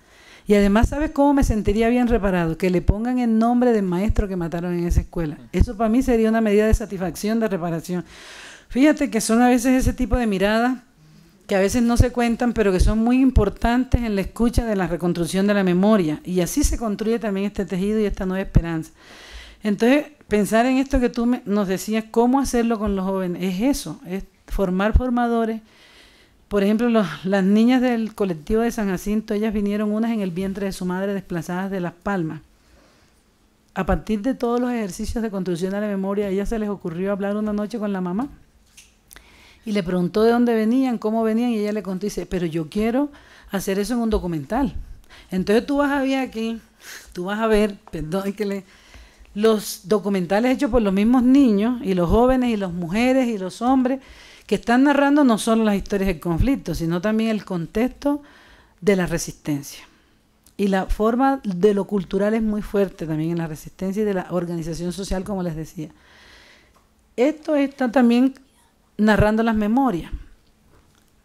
Y además, ¿sabes cómo me sentiría bien reparado? Que le pongan el nombre del maestro que mataron en esa escuela. Eso para mí sería una medida de satisfacción, de reparación. Fíjate que son a veces ese tipo de miradas que a veces no se cuentan, pero que son muy importantes en la escucha de la reconstrucción de la memoria. Y así se construye también este tejido y esta nueva esperanza. Entonces, pensar en esto que tú nos decías, cómo hacerlo con los jóvenes, es eso, es formar formadores. Por ejemplo, las niñas del colectivo de San Jacinto, ellas vinieron unas en el vientre de su madre desplazadas de Las Palmas. A partir de todos los ejercicios de construcción de la memoria, a ellas se les ocurrió hablar una noche con la mamá y le preguntó de dónde venían, cómo venían, y ella le contó y dice, pero yo quiero hacer eso en un documental. Entonces tú vas a ver aquí, tú vas a ver, perdón que le los documentales hechos por los mismos niños y los jóvenes y las mujeres y los hombres que están narrando no solo las historias del conflicto, sino también el contexto de la resistencia. Y la forma de lo cultural es muy fuerte también en la resistencia y de la organización social, como les decía. Esto está también narrando las memorias.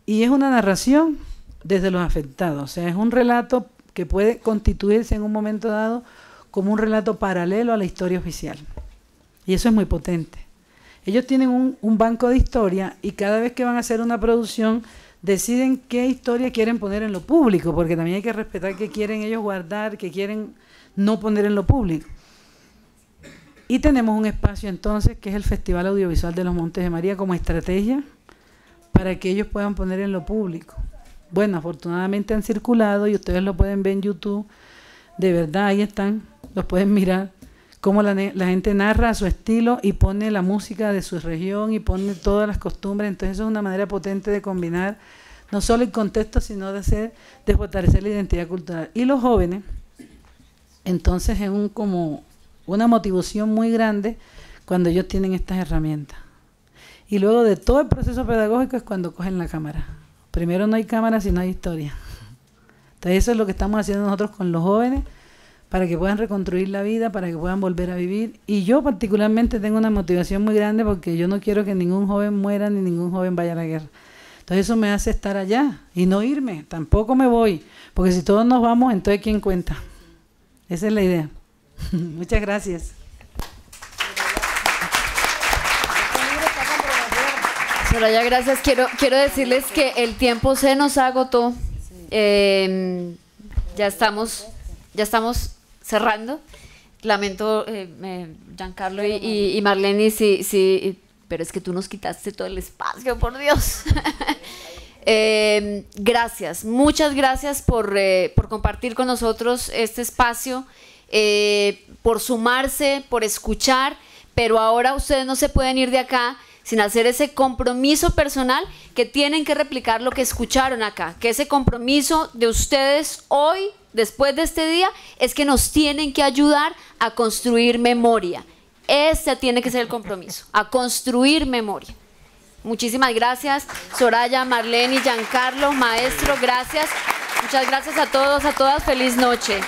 Y es una narración desde los afectados, o sea, es un relato que puede constituirse en un momento dado como un relato paralelo a la historia oficial. Y eso es muy potente. Ellos tienen un, banco de historia y cada vez que van a hacer una producción deciden qué historia quieren poner en lo público, porque también hay que respetar qué quieren ellos guardar, qué quieren no poner en lo público. Y tenemos un espacio entonces que es el Festival Audiovisual de los Montes de María como estrategia para que ellos puedan poner en lo público. Bueno, afortunadamente han circulado y ustedes lo pueden ver en YouTube. De verdad, ahí están los pueden mirar, cómo la, gente narra su estilo y pone la música de su región y pone todas las costumbres. Entonces eso es una manera potente de combinar no solo el contexto, sino de, hacer, de fortalecer la identidad cultural. Y los jóvenes, entonces es un, como una motivación muy grande cuando ellos tienen estas herramientas. Y luego de todo el proceso pedagógico es cuando cogen la cámara. Primero no hay cámara si no hay historia. Entonces eso es lo que estamos haciendo nosotros con los jóvenes para que puedan reconstruir la vida, para que puedan volver a vivir. Y yo particularmente tengo una motivación muy grande porque yo no quiero que ningún joven muera ni ningún joven vaya a la guerra. Entonces eso me hace estar allá y no irme, tampoco me voy, porque si todos nos vamos, entonces ¿quién cuenta? Esa es la idea. Muchas gracias. Soraya, gracias. Quiero, quiero decirles que el tiempo se nos agotó. Em, ya estamos, ya estamos cerrando, lamento, eh, Giancarlo y, Marlene, sí, pero es que tú nos quitaste todo el espacio, por Dios. Em, gracias, muchas gracias por, eh, por, compartir con nosotros este espacio, eh, por sumarse, por escuchar, pero ahora ustedes no se pueden ir de acá sin hacer ese compromiso personal que tienen que replicar lo que escucharon acá, que ese compromiso de ustedes hoy después de este día es que nos tienen que ayudar a construir memoria. ese tiene que ser el compromiso, a construir memoria. Muchísimas gracias, Soraya, Marlene y Giancarlo, maestro, gracias. Muchas gracias a todos, a todas, feliz noche.